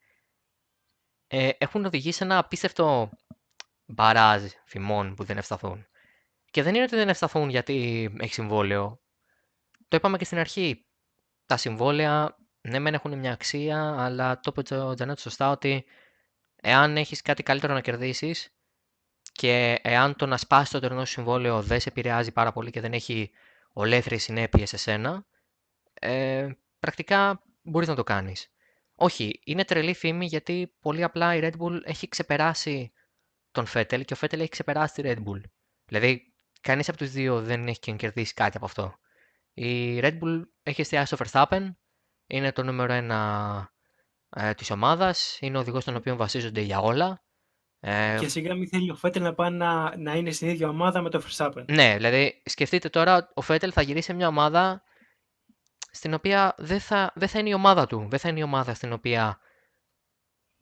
ε, έχουν οδηγήσει ένα απίστευτο μπαράζ φημών που δεν ευσταθούν. Και δεν είναι ότι δεν ευσταθούν γιατί έχει συμβόλαιο. Το είπαμε και στην αρχή τα συμβόλαια, ναι, μεν έχουν μια αξία, αλλά το είπε ο Τζανέτ σωστά ότι εάν έχεις κάτι καλύτερο να κερδίσεις και εάν το να σπάσεις το τερνό συμβόλαιο δεν σε επηρεάζει πάρα πολύ και δεν έχει ολέθριες συνέπειες σε σένα, ε, πρακτικά μπορείς να το κάνεις. Όχι, είναι τρελή φήμη γιατί πολύ απλά η Red Bull έχει ξεπεράσει τον Φέτελ και ο Φέτελ έχει ξεπεράσει τη Red Bull. Δηλαδή, κανείς από τους δύο δεν έχει κερδίσει κάτι από αυτό. Η Red Bull έχει εστιάσει στο Verstappen, είναι το νούμερο ένα ε, της ομάδας, είναι ο οδηγός των οποίων βασίζονται για όλα. Ε, και σιγά μην θέλει ο Φέτελ να πάει να, είναι στην ίδια ομάδα με το Verstappen. Ναι, δηλαδή σκεφτείτε τώρα, ο Φέτελ θα γυρίσει σε μια ομάδα στην οποία δεν θα, δεν θα είναι η ομάδα του, δεν θα είναι η ομάδα στην οποία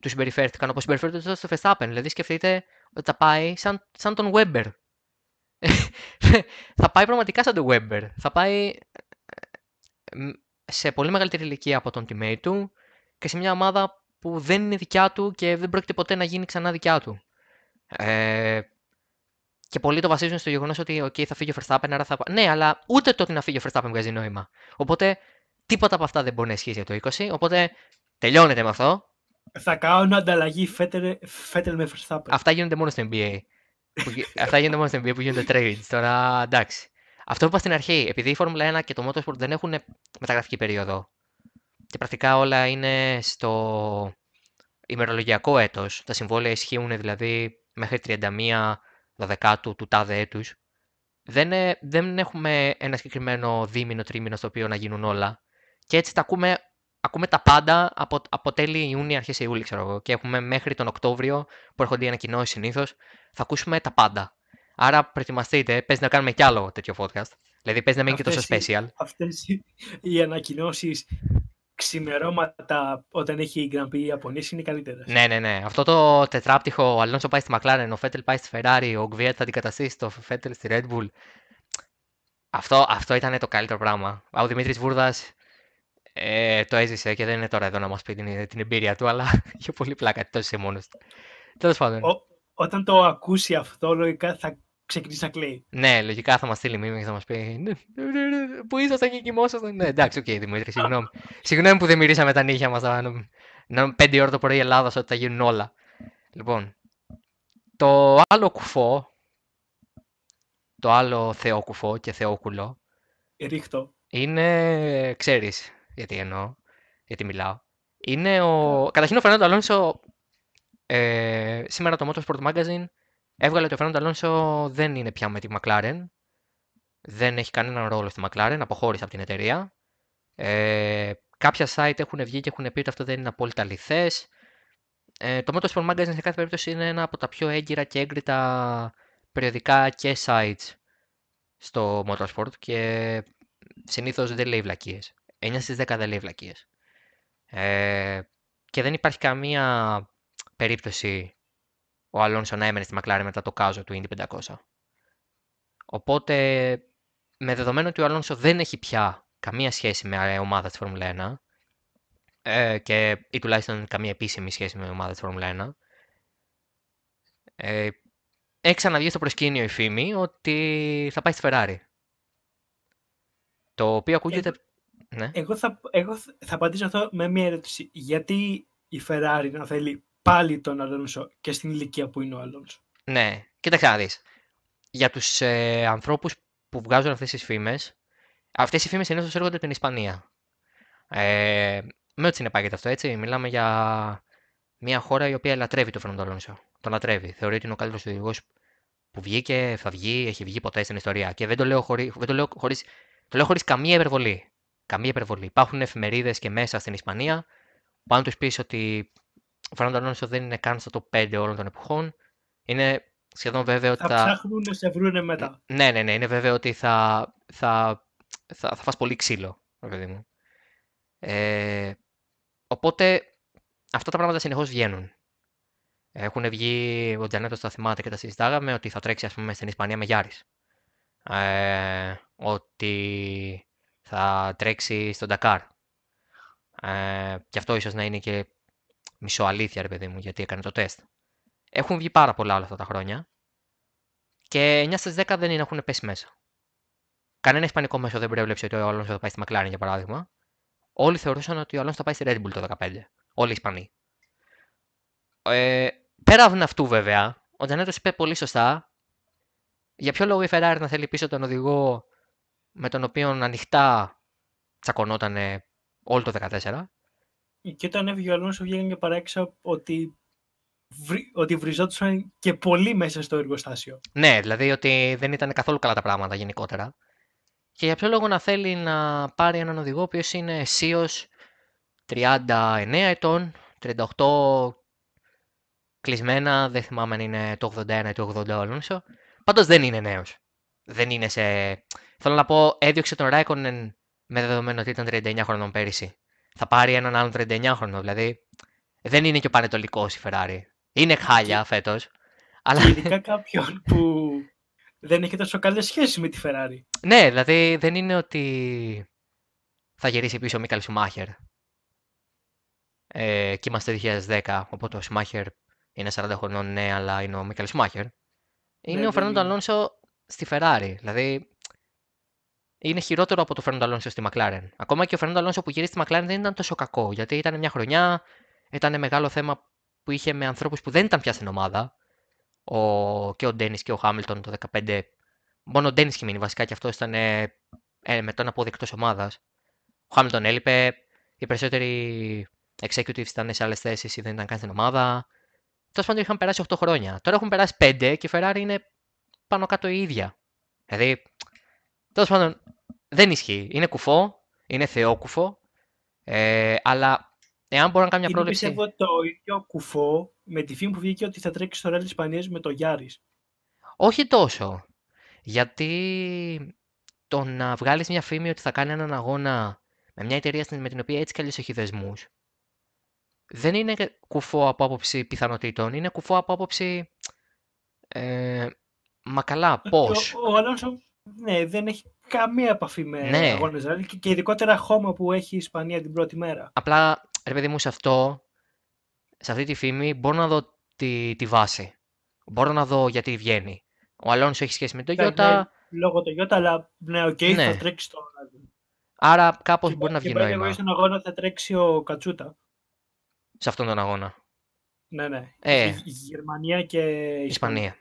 του συμπεριφέρθηκαν Όπως συμπεριφέρονται στο Verstappen. Δηλαδή σκεφτείτε ότι θα πάει σαν, σαν τον Weber θα πάει πραγματικά σαν το Weber. Θα πάει ε, σε πολύ μεγαλύτερη ηλικία από τον teammate του και σε μια ομάδα που δεν είναι δικιά του και δεν πρόκειται ποτέ να γίνει ξανά δικιά του. Ε, και πολλοί το βασίζουν στο γεγονός ότι okay, θα φύγει ο Verstappen, άρα θα. Ναι, αλλά ούτε το ότι να φύγει ο Verstappen βγάζει νόημα. Οπότε τίποτα από αυτά δεν μπορεί να ισχύσει για το 20. Οπότε τελειώνεται με αυτό. Θα κάνω ανταλλαγή Φέτερ με Verstappen. Αυτά γίνονται μόνο στο NBA. Αυτά γίνονται μόνο στην NBA που γίνονται trades. Τώρα εντάξει. Αυτό που είπα στην αρχή, επειδή η Φόρμουλα 1 και το Motorsport δεν έχουν μεταγραφική περίοδο και πρακτικά όλα είναι στο ημερολογιακό έτος, τα συμβόλαια ισχύουν δηλαδή μέχρι 31 Δεκάτου του τάδε έτους, δεν, ε, δεν έχουμε ένα συγκεκριμένο δίμηνο, τρίμηνο στο οποίο να γίνουν όλα. Και έτσι τα ακούμε ακούμε τα πάντα από, από τέλη Ιούνιου, αρχές Ιούλη, ξέρω εγώ. Και έχουμε μέχρι τον Οκτώβριο που έρχονται οι ανακοινώσεις συνήθως. Θα ακούσουμε τα πάντα. Άρα προετοιμαστείτε. Παίζει να κάνουμε κι άλλο τέτοιο podcast. Δηλαδή παίζει να μην και τόσο special. Αυτές οι ανακοινώσεις ξημερώματα όταν έχει η Grand Prix Ιαπωνίας είναι καλύτερες. Ναι, ναι, ναι. Αυτό το τετράπτυχο, ο Αλόνσο πάει στη Μακλάρεν, ο Φέτελ πάει στη Ferrari, ο Γκβιέτ θα αντικαταστήσει το Φέτελ στη Red Bull. Αυτό, αυτό ήταν το καλύτερο πράγμα. Ο Δημήτρης Βούρδας ε, το έζησε και δεν είναι τώρα εδώ να μας πει την, την εμπειρία του, αλλά για <laughs> πολύ πλάκα, το έζησε μόνος του. Τέλος πάντων. όταν το ακούσει αυτό, λογικά θα ξεκινήσει να κλαίει. Ναι, λογικά θα μας στείλει μήνυμα και θα μας πει. «Ναι, ναι, ναι, Πού ήσασταν και κοιμόσασταν. Ναι, εντάξει, οκ, okay, Δημήτρη, συγγνώμη. <laughs> συγγνώμη που δεν μυρίσαμε τα νύχια μας. Να πέντε ώρα το πρωί η Ελλάδας ότι θα γίνουν όλα. Λοιπόν, το άλλο κουφό. Το άλλο θεόκουφο και θεόκουλο. Ρίχτο. Είναι, ξέρεις, γιατί εννοώ, γιατί μιλάω. Είναι ο... Καταρχήν ο Φερνάντο Αλόνσο, ε, σήμερα το Motorsport Magazine έβγαλε ότι ο Φερνάντο Αλόνσο δεν είναι πια με τη McLaren. Δεν έχει κανέναν ρόλο στη McLaren, αποχώρησε από την εταιρεία. Ε, κάποια site έχουν βγει και έχουν πει ότι αυτό δεν είναι απόλυτα αληθές. Ε, το Motorsport Magazine σε κάθε περίπτωση είναι ένα από τα πιο έγκυρα και έγκριτα περιοδικά και sites στο Motorsport και συνήθως δεν λέει βλακίες. 9 στι 10 δεν λέει Ε, και δεν υπάρχει καμία περίπτωση ο Αλόνσο να έμενε στη Μακλάρη μετά το κάζο του Indy 500. Οπότε, με δεδομένο ότι ο Αλόνσο δεν έχει πια καμία σχέση με ε, ομάδα της Φόρμουλα 1 ε, και, ή τουλάχιστον καμία επίσημη σχέση με ομάδα της Φόρμουλα 1, ε, έχει ξαναβγεί στο προσκήνιο η φήμη ότι θα πάει στη Ferrari. Το οποίο ε, ακούγεται ναι. Εγώ, θα, εγώ θα απαντήσω αυτό με μια ερώτηση. Γιατί η Ferrari να θέλει πάλι τον Αλόνσο και στην ηλικία που είναι ο Αλόνσο. Ναι, κοίταξε να δεις. Για τους ε, ανθρώπους που βγάζουν αυτές τις φήμες, αυτές οι φήμες συνήθω έρχονται από την Ισπανία. Ε, με ό,τι συνεπάγεται αυτό, έτσι. Μιλάμε για μια χώρα η οποία λατρεύει τον Φερνάντο Αλόνσο. Τον λατρεύει. Θεωρεί ότι είναι ο καλύτερος οδηγός που βγήκε, θα βγει, έχει βγει ποτέ στην ιστορία. Και δεν το λέω, χωρί, το λέω, καμία υπερβολή. Καμία υπερβολή. Υπάρχουν εφημερίδες και μέσα στην Ισπανία που αν τους πεις ότι ο Φερνάντο Αλόνσο δεν είναι καν στο top 5 όλων των εποχών, είναι σχεδόν βέβαιο ότι. Θα τα... ψάχνουν να σε βρούνε μετά. Ναι, ναι, ναι. Είναι βέβαιο ότι θα, θα, θα, θα φας πολύ ξύλο, παιδί μου. Ε, οπότε αυτά τα πράγματα συνεχώς βγαίνουν. Έχουν βγει ο Τζανέτος, τα θυμάται και τα συζητάγαμε, ότι θα τρέξει ας πούμε, στην Ισπανία με Γιάρης. Ε, ότι θα τρέξει στον Ντακάρ. Ε, και αυτό ίσως να είναι και μισοαλήθεια, ρε παιδί μου, γιατί έκανε το τεστ. Έχουν βγει πάρα πολλά όλα αυτά τα χρόνια και 9 στις 10 δεν είναι, έχουν πέσει μέσα. Κανένας ισπανικό μέσο δεν προέβλεψε ότι ο Αλόνσο θα πάει στη Μακλάριν, για παράδειγμα. Όλοι θεωρούσαν ότι ο Αλόνσο θα πάει στη Red Bull το 2015. Όλοι οι Ισπανοί. Ε, πέρα από αυτού, βέβαια, ο Τζανέτος είπε πολύ σωστά για ποιο λόγο η Ferrari να θέλει πίσω τον οδηγό με τον οποίο ανοιχτά τσακωνόταν όλο το 2014. Και όταν έβγαινε ο Αλόνσο βγήκαν και ότι, ότι βριζόντουσαν και πολύ μέσα στο εργοστάσιο. Ναι, δηλαδή ότι δεν ήταν καθόλου καλά τα πράγματα γενικότερα. Και για ποιο λόγο να θέλει να πάρει έναν οδηγό ο είναι αισίως 39 ετών, 38 κλεισμένα, δεν θυμάμαι αν είναι το 81 ή το 80 ο Αλόνσο. Πάντως δεν είναι νέος. Δεν είναι σε Θέλω να πω, έδιωξε τον Ράικονεν με δεδομένο ότι ήταν 39 χρονών πέρυσι. Θα πάρει έναν άλλον 39 χρονών. Δηλαδή, δεν είναι και ο πανετολικός η Ferrari. Είναι χάλια φέτος. Αλλά... Ειδικά κάποιον που δεν έχει τόσο καλές σχέση με τη Ferrari. Ναι, δηλαδή δεν είναι ότι θα γυρίσει πίσω ο Μίκαλ Σουμάχερ. Ε, και είμαστε 2010, οπότε ο Σουμάχερ είναι 40 χρονών, ναι, αλλά είναι ο Μίκαλ Σουμάχερ. Είναι ναι, ο Φερνάντο Αλόνσο στη Ferrari. Δηλαδή είναι χειρότερο από το Φέρνοντα Αλόνσο στη Μακλάρεν. Ακόμα και ο Φέρνοντα Αλόνσο που γυρίσει στη Μακλάρεν δεν ήταν τόσο κακό, γιατί ήταν μια χρονιά, ήταν μεγάλο θέμα που είχε με ανθρώπους που δεν ήταν πια στην ομάδα. Ο, και ο Ντένις και ο Χάμιλτον το 2015. Μόνο ο Ντένις είχε μείνει βασικά και αυτός ήταν ε, ε, με τον αποδεκτό ομάδας. Ο Χάμιλτον έλειπε. Οι περισσότεροι executives ήταν σε άλλες θέσεις ή δεν ήταν καν στην ομάδα. Τέλος πάντων είχαν περάσει 8 χρόνια. Τώρα έχουν περάσει 5 και η Ferrari είναι πάνω κάτω η ίδια. Δηλαδή Τέλος πάντων, δεν ισχύει. Είναι κουφό, είναι θεόκουφο, ε, αλλά εάν μπορώ να κάνω μια πρόληψη. Πιστεύω το ίδιο κουφό με τη φήμη που βγήκε ότι θα τρέξει στο ρέλ τη με το Γιάρης. Όχι τόσο. Γιατί το να βγάλεις μια φήμη ότι θα κάνει έναν αγώνα με μια εταιρεία με την οποία έτσι κι δεσμούς, δεν είναι κουφό από άποψη πιθανότητων, είναι κουφό από άποψη. Ε, μα καλά, ε, πώ ναι, δεν έχει καμία επαφή με ναι. αγώνες και, ειδικότερα χώμα που έχει η Ισπανία την πρώτη μέρα. Απλά, ρε παιδί μου, σε αυτό, σε αυτή τη φήμη μπορώ να δω τη, τη βάση. Μπορώ να δω γιατί βγαίνει. Ο Αλόνσο έχει σχέση με το ναι, Γιώτα. Ναι, λόγω το Ιώτα, αλλά ναι, οκ, okay, ναι. θα τρέξει το Άρα κάπως μπορεί να βγει νόημα. Και στον αγώνα θα τρέξει ο Κατσούτα. Σε αυτόν τον αγώνα. Ναι, ναι. Ε, η Γερμανία και η Ισπανία.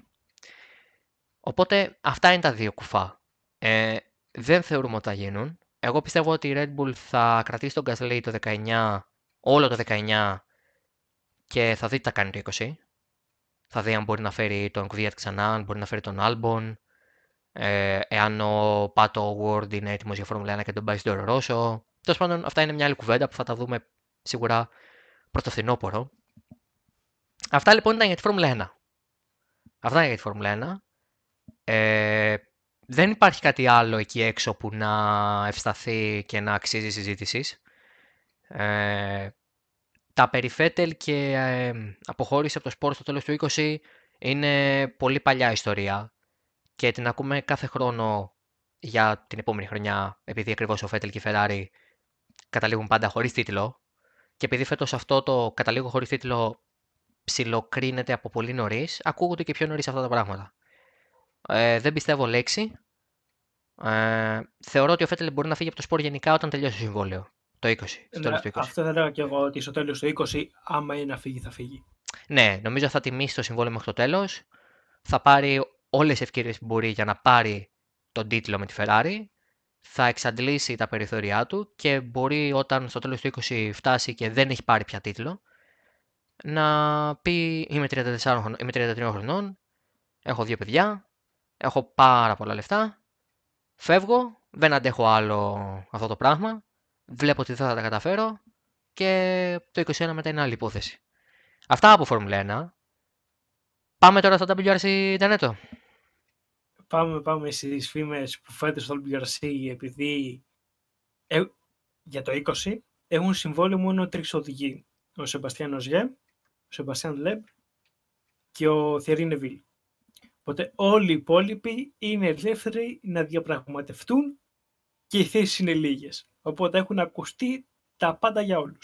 Οπότε αυτά είναι τα δύο κουφά ε, δεν θεωρούμε ότι θα γίνουν. Εγώ πιστεύω ότι η Red Bull θα κρατήσει τον Gasly το 19, όλο το 19 και θα δει τι θα κάνει το 20. Θα δει αν μπορεί να φέρει τον Kvyat ξανά, αν μπορεί να φέρει τον Albon, ε, εάν ο Pato Ward είναι έτοιμος για Formula 1 και τον πάει στο Rosso. Τέλος πάντων, αυτά είναι μια άλλη κουβέντα που θα τα δούμε σίγουρα πρωτοφθινόπωρο. Αυτά λοιπόν ήταν για τη Formula 1. Αυτά είναι για τη Formula 1. Ε, δεν υπάρχει κάτι άλλο εκεί έξω που να ευσταθεί και να αξίζει συζήτησης. Ε, τα περιφέτελ και ε, αποχώρηση από το σπόρο στο τέλος του 20 είναι πολύ παλιά ιστορία και την ακούμε κάθε χρόνο για την επόμενη χρονιά επειδή ακριβώς ο Φέτελ και η Φεράρι καταλήγουν πάντα χωρίς τίτλο και επειδή φέτος αυτό το καταλήγω χωρίς τίτλο ψιλοκρίνεται από πολύ νωρίς, ακούγονται και πιο νωρίς αυτά τα πράγματα. Ε, δεν πιστεύω λέξη. Ε, θεωρώ ότι ο Φέτελ μπορεί να φύγει από το σπορ γενικά όταν τελειώσει το συμβόλαιο. Το 20. ναι, 20. Αυτό θα λέω και εγώ ότι στο τέλος του 20, άμα είναι να φύγει, θα φύγει. Ναι, νομίζω θα τιμήσει το συμβόλαιο μέχρι το τέλος. Θα πάρει όλες τι ευκαιρίες που μπορεί για να πάρει τον τίτλο με τη Ferrari. Θα εξαντλήσει τα περιθώριά του και μπορεί όταν στο τέλος του 20 φτάσει και δεν έχει πάρει πια τίτλο να πει είμαι είμαι 33 χρονών, έχω δύο παιδιά, έχω πάρα πολλά λεφτά, φεύγω, δεν αντέχω άλλο αυτό το πράγμα, βλέπω ότι δεν θα τα καταφέρω και το 21 μετά είναι άλλη υπόθεση. Αυτά από Φόρμουλα 1. Πάμε τώρα στο WRC Ιντερνέτο. Πάμε, πάμε στις φήμες που φέτος στο WRC επειδή ε, για το 20 έχουν συμβόλαιο μόνο τρεις οδηγοί. Ο Σεμπαστιάν Οζιέ, ο Σεμπαστιάν Λεμπ και ο Θερίνε Βιλ. Οπότε όλοι οι υπόλοιποι είναι ελεύθεροι να διαπραγματευτούν και οι θέσεις είναι λίγες. Οπότε έχουν ακουστεί τα πάντα για όλους.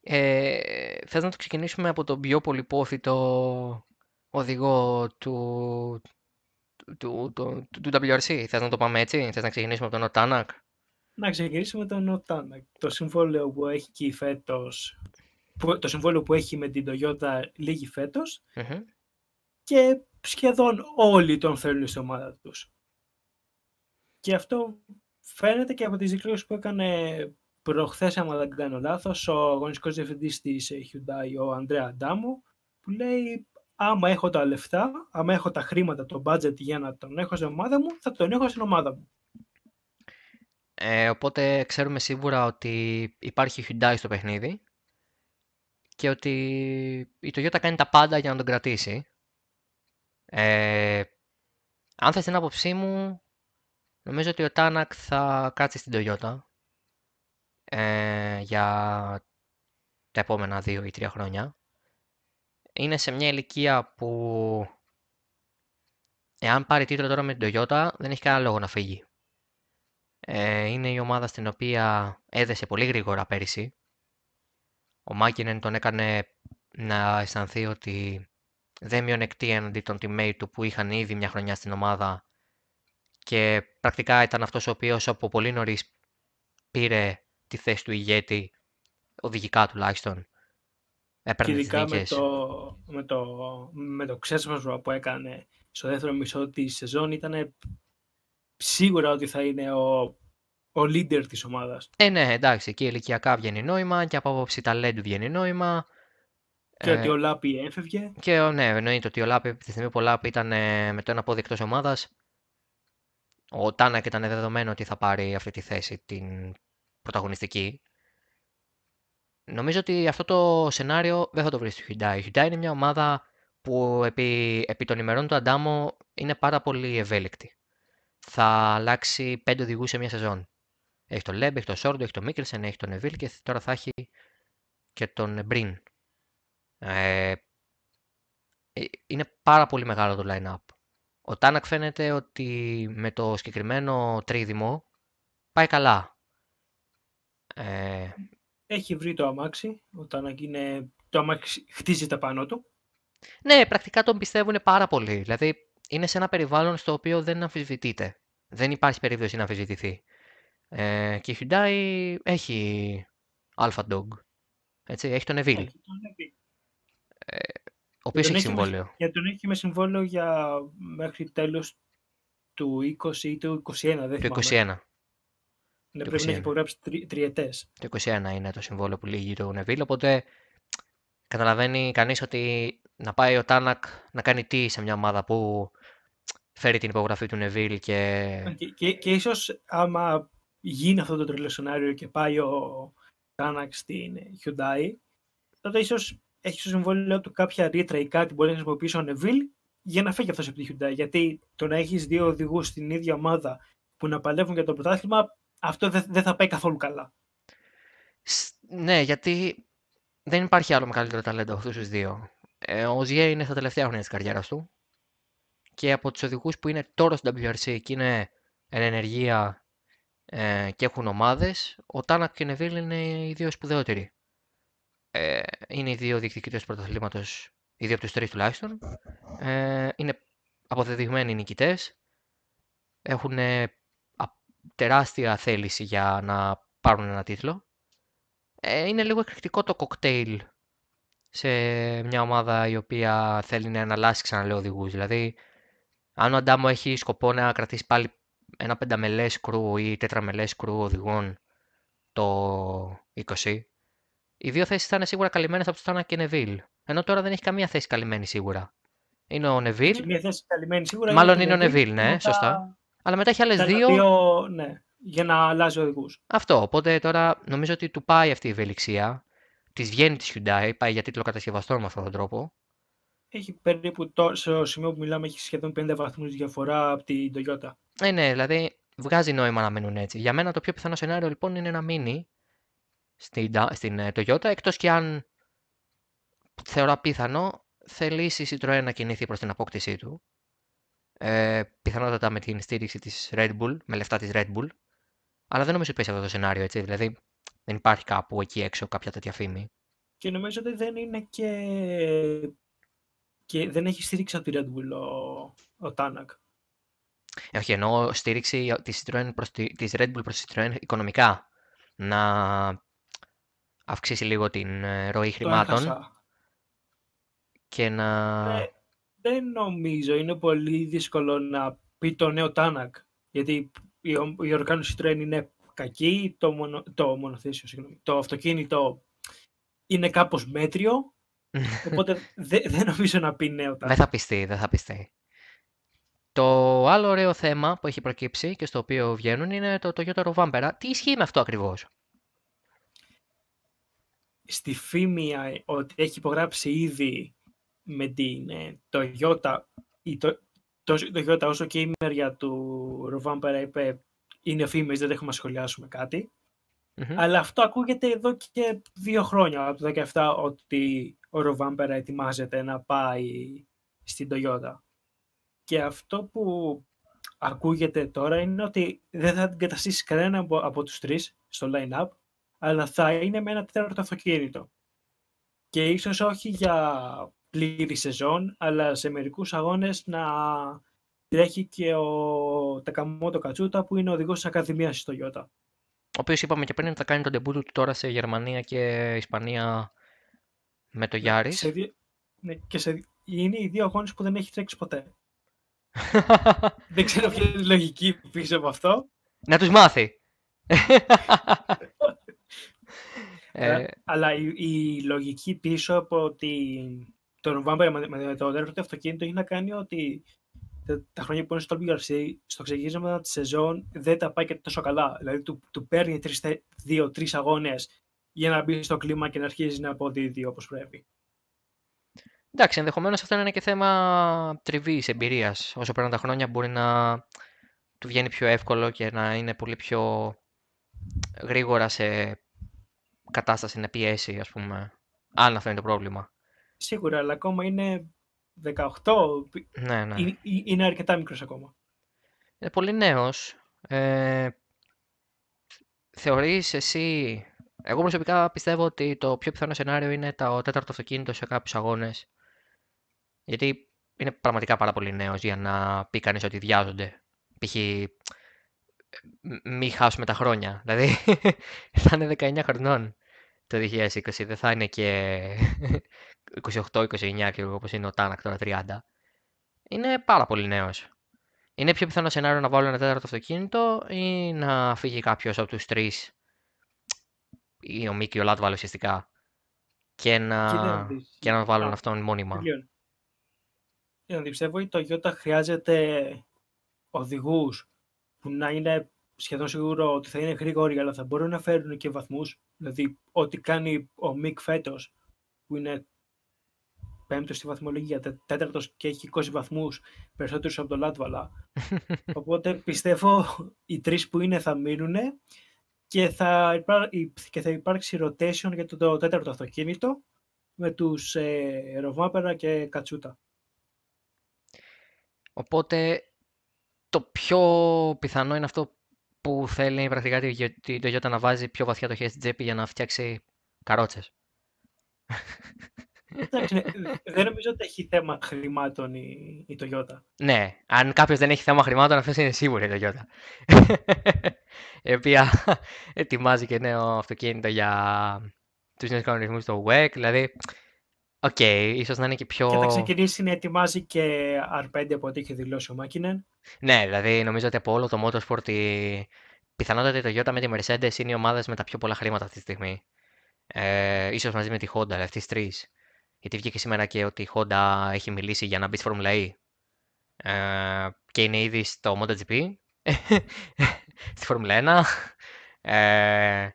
Ε, θες να το ξεκινήσουμε από τον πιο πολυπόθητο οδηγό του, του, WRC. Θες να το πάμε έτσι, θες να ξεκινήσουμε από τον Οτάνακ. Να ξεκινήσουμε με τον Οτάνακ. Το συμβόλαιο που έχει φέτος, το συμβόλαιο που έχει με την Toyota λίγη και σχεδόν όλοι τον θέλουν στην ομάδα τους. Και αυτό φαίνεται και από τις δικλώσεις που έκανε προχθές, άμα δεν κάνω λάθος, ο αγωνιστικός διευθυντής της Hyundai, ο Ανδρέα Αντάμου, που λέει άμα έχω τα λεφτά, άμα έχω τα χρήματα, το budget για να τον έχω στην ομάδα μου, θα τον έχω στην ομάδα μου. Ε, οπότε ξέρουμε σίγουρα ότι υπάρχει Hyundai στο παιχνίδι και ότι η Toyota κάνει τα πάντα για να τον κρατήσει. Ε, αν θες την άποψή μου, νομίζω ότι ο Τάνακ θα κάτσει στην Toyota ε, για τα επόμενα δύο ή τρία χρόνια. Είναι σε μια ηλικία που εάν πάρει τίτλο τώρα με την Toyota δεν έχει κανένα λόγο να φύγει. Ε, είναι η ομάδα στην οποία έδεσε πολύ γρήγορα πέρυσι. Ο Μάκινεν τον έκανε να αισθανθεί ότι δεν μειονεκτεί εναντί των teammate του που είχαν ήδη μια χρονιά στην ομάδα και πρακτικά ήταν αυτός ο οποίος από πολύ νωρίς πήρε τη θέση του ηγέτη, οδηγικά τουλάχιστον. Έπαιρνε και ειδικά με το, με, το, με το ξέσπασμα που έκανε στο δεύτερο μισό της σεζόν ήταν σίγουρα ότι θα είναι ο ο leader της ομάδας. Ε, ναι, εντάξει, και ηλικιακά βγαίνει νόημα και από άποψη ταλέντου βγαίνει νόημα και ότι ε, ο Λάπη έφευγε. Και ναι, εννοείται ότι ο Λάπη, τη στιγμή που ο Λάπη ήταν ε, με το ένα πόδι εκτός ομάδας, ο Τάνακ ήταν δεδομένο ότι θα πάρει αυτή τη θέση την πρωταγωνιστική. Νομίζω ότι αυτό το σενάριο δεν θα το βρεις στη Hyundai. Η Hyundai είναι μια ομάδα που επί, επί των ημερών του Αντάμω είναι πάρα πολύ ευέλικτη. Θα αλλάξει πέντε οδηγούς σε μια σεζόν. Έχει τον Λέμπ, έχει τον Σόρντο, έχει τον Μίκελσεν, έχει τον Εβίλ και τώρα θα έχει και τον Μπριν ε, ε, είναι πάρα πολύ μεγάλο το line-up. Ο Τάνακ φαίνεται ότι με το συγκεκριμένο τρίδημο πάει καλά. Ε, Έχει βρει το αμάξι. Ο Τάνακ Το αμάξι χτίζεται πάνω του. Ναι, πρακτικά τον πιστεύουν πάρα πολύ. Δηλαδή, είναι σε ένα περιβάλλον στο οποίο δεν αμφισβητείται. Δεν υπάρχει περίπτωση να αμφισβητηθεί. Ε, και η Hyundai έχει Alpha Dog. Έτσι, έχει τον Εβίλ. τον οποίος έχει συμβόλαιο. Για τον έχει με συμβόλαιο για μέχρι τέλος του 20 ή του 21. Δεν το 21. Ναι, πρέπει 21. να έχει υπογράψει τρι, τριετές. Το 21 είναι το συμβόλαιο που λύγει το Νεβίλ. Οπότε καταλαβαίνει κανείς ότι να πάει ο Τάνακ να κάνει τι σε μια ομάδα που φέρει την υπογραφή του Νεβίλ και. Και, και, και ίσως άμα γίνει αυτό το τρελό σενάριο και πάει ο Τάνακ στην Hyundai, τότε ίσως έχει στο συμβόλαιο του κάποια ρήτρα ή κάτι μπορεί να χρησιμοποιήσει ο Νεβίλ για να φύγει αυτός από τη Hyundai. Γιατί το να έχεις δύο οδηγούς στην ίδια ομάδα που να παλεύουν για το πρωτάθλημα, αυτό δεν θα πάει καθόλου καλά. Ναι, γιατί δεν υπάρχει άλλο μεγαλύτερο ταλέντο από αυτούς τους δύο. Ε, ο Ζιέ είναι στα τελευταία χρόνια της καριέρας του και από τους οδηγούς που είναι τώρα στην WRC και είναι εν ενεργεία ε, και έχουν ομάδες, ο Τάνακ και ο Νεβίλ είναι οι δύο σπουδαιότεροι. Ε, είναι οι δύο διεκδικητές πρωταθλήματος, οι δύο από τους τρεις τουλάχιστον. Ε, είναι αποδεδειγμένοι νικητές. Έχουν ε, τεράστια θέληση για να πάρουν ένα τίτλο. Ε, είναι λίγο εκρηκτικό το κοκτέιλ σε μια ομάδα η οποία θέλει να αναλάσει ξαναλέω οδηγούς. Δηλαδή, αν ο Αντάμο έχει σκοπό να κρατήσει πάλι ένα πενταμελές κρού ή τετραμελές κρού οδηγών το 20, οι δύο θέσεις θα είναι σίγουρα καλυμμένες από του Τάνα και Νεβίλ. Ενώ τώρα δεν έχει καμία θέση καλυμμένη σίγουρα. Είναι ο Νεβίλ. Μια θέση καλυμμένη σίγουρα. Μάλλον είναι ο Νεβίλ, ναι, σωστά. Αλλά μετά έχει άλλες δύο. δύο ναι, για να αλλάζει οδηγούς. Αυτό. Οπότε τώρα νομίζω ότι του πάει αυτή η ευελιξία. Της βγαίνει της Hyundai, πάει για τίτλο κατασκευαστών με αυτόν τον τρόπο. Έχει περίπου το, στο σημείο που μιλάμε, έχει σχεδόν 5 βαθμούς διαφορά από την Toyota. Ναι, ναι, δηλαδή βγάζει νόημα να μείνουν έτσι. Για μένα το πιο πιθανό σενάριο λοιπόν είναι να μείνει στην, στην ε, Toyota, εκτός και αν θεωρώ πιθανό θελήσει η Citroën να κινηθεί προς την απόκτησή του. Ε, πιθανότατα με την στήριξη της Red Bull, με λεφτά της Red Bull. Αλλά δεν νομίζω ότι πέσει αυτό το σενάριο, έτσι. Δηλαδή δεν υπάρχει κάπου εκεί έξω κάποια τέτοια φήμη. Και νομίζω ότι δεν είναι και... και δεν έχει στήριξη από τη Red Bull ο, ο Τάνακ. Όχι, εννοώ στήριξη της, προς τη... της Red Bull προς τη Citroën οικονομικά. Να αυξήσει λίγο την ε, ροή χρημάτων. Και να... Ε, δεν νομίζω, είναι πολύ δύσκολο να πει το νέο Τάνακ. Γιατί η, οργάνωση τρέν είναι κακή, το, μονο, το μονοθέσιο, συγγνώμη, το αυτοκίνητο είναι κάπως μέτριο, <laughs> οπότε δεν νομίζω να πει νέο Τάνακ. Δεν θα πιστεί, δεν θα πιστεί. Το άλλο ωραίο θέμα που έχει προκύψει και στο οποίο βγαίνουν είναι το Toyota Rovampera. Τι ισχύει με αυτό ακριβώς στη φήμη ότι έχει υπογράψει ήδη με την Toyota, ε, η, το, το, όσο και η μέρια του Ροβάν είπε είναι φήμες, δεν έχουμε να σχολιάσουμε Αλλά αυτό ακούγεται εδώ και δύο χρόνια, από το 2017, ότι ο Ροβάμπερα ετοιμάζεται να πάει στην Toyota. Και αυτό που ακούγεται τώρα είναι ότι δεν θα την καταστήσει κανένα από, από τους τρεις στο line-up αλλά θα είναι με ένα τέταρτο αυτοκίνητο. Και ίσως όχι για πλήρη σεζόν, αλλά σε μερικούς αγώνες να τρέχει και ο Τακαμότο Κατσούτα που είναι ο οδηγός της Ακαδημίας στο Ιώτα. Ο οποίος είπαμε και πριν θα κάνει τον τεμπού του τώρα σε Γερμανία και Ισπανία με το ναι, Γιάρης. ναι, και σε... είναι οι δύο αγώνες που δεν έχει τρέξει ποτέ. <laughs> δεν ξέρω ποια είναι η λογική πίσω από αυτό. Να τους μάθει. <laughs> Ε, αλλά η, η, λογική πίσω από ότι τον Βάμπερ με, το δεύτερο αυτοκίνητο έχει να κάνει ότι τα χρόνια που είναι στο WRC, στο ξεκίνημα της σεζόν δεν τα πάει και τόσο καλά. Δηλαδή του, του παίρνει δύο-τρει αγώνες για να μπει στο κλίμα και να αρχίζει να αποδίδει όπως πρέπει. Εντάξει, ενδεχομένως αυτό είναι και θέμα τριβής εμπειρίας. Όσο περνάνε τα χρόνια μπορεί να του βγαίνει πιο εύκολο και να είναι πολύ πιο γρήγορα σε κατάσταση να πιέσει, ας πούμε, αν αυτό είναι το πρόβλημα. Σίγουρα, αλλά ακόμα είναι 18, ναι, ναι. είναι αρκετά μικρός ακόμα. Είναι πολύ νέος. Ε, θεωρείς εσύ... Εγώ προσωπικά πιστεύω ότι το πιο πιθανό σενάριο είναι το τέταρτο αυτοκίνητο σε κάποιους αγώνες. Γιατί είναι πραγματικά πάρα πολύ νέος για να πει κανείς ότι βιάζονται. Π.χ μη χάσουμε τα χρόνια. Δηλαδή, <laughs> θα είναι 19 χρονών το 2020, δεν θα είναι και 28-29 <laughs> και όπως είναι ο Τάνακ τώρα 30. Είναι πάρα πολύ νέος. Είναι πιο πιθανό σενάριο να βάλω ένα τέταρτο αυτοκίνητο ή να φύγει κάποιος από τους τρεις ή ο Μίκη ο Λάτβαλ ουσιαστικά και να, και να βάλουν αυτόν μόνιμα. Κύριε, να διψεύω ότι το Ιώτα χρειάζεται οδηγούς που να είναι σχεδόν σίγουρο ότι θα είναι γρήγοροι, αλλά θα μπορούν να φέρουν και βαθμούς. Δηλαδή, ό,τι κάνει ο Μικ φέτος, που είναι πέμπτος στη βαθμολογία, τέταρτος και έχει 20 βαθμούς περισσότερους από τον Λάτβαλα. <laughs> Οπότε πιστεύω οι τρεις που είναι θα μείνουν και θα, υπά... και θα υπάρξει rotation για το, τέταρτο αυτοκίνητο με τους ε, Ροβάπερα και Κατσούτα. Οπότε το πιο πιθανό είναι αυτό που θέλει πρακτικά το Γιώτα να βάζει πιο βαθιά το χέρι στην τσέπη για να φτιάξει καρότσες. Ναι, δεν νομίζω ότι έχει θέμα χρημάτων η, η Toyota. Ναι, αν κάποιος δεν έχει θέμα χρημάτων, αυτός είναι σίγουρος η Toyota. <laughs> η οποία ετοιμάζει και νέο αυτοκίνητο για τους νέους κανονισμούς στο WEC. Δηλαδή, Οκ, okay, ίσως να είναι και πιο. Και θα ξεκινήσει να ετοιμάζει και R5 από ό,τι είχε δηλώσει ο Μάκινεν. Ναι, δηλαδή νομίζω ότι από όλο το Motorsport η... πιθανότατα το Toyota με τη Mercedes είναι οι ομάδες με τα πιο πολλά χρήματα αυτή τη στιγμή. Ε, ίσως μαζί με τη Honda, αυτές τις τρεις. Γιατί βγήκε σήμερα και ότι η Honda έχει μιλήσει για να μπει στη Formula E. Ε, και είναι ήδη στο MotoGP, <laughs> στη Formula 1, ε,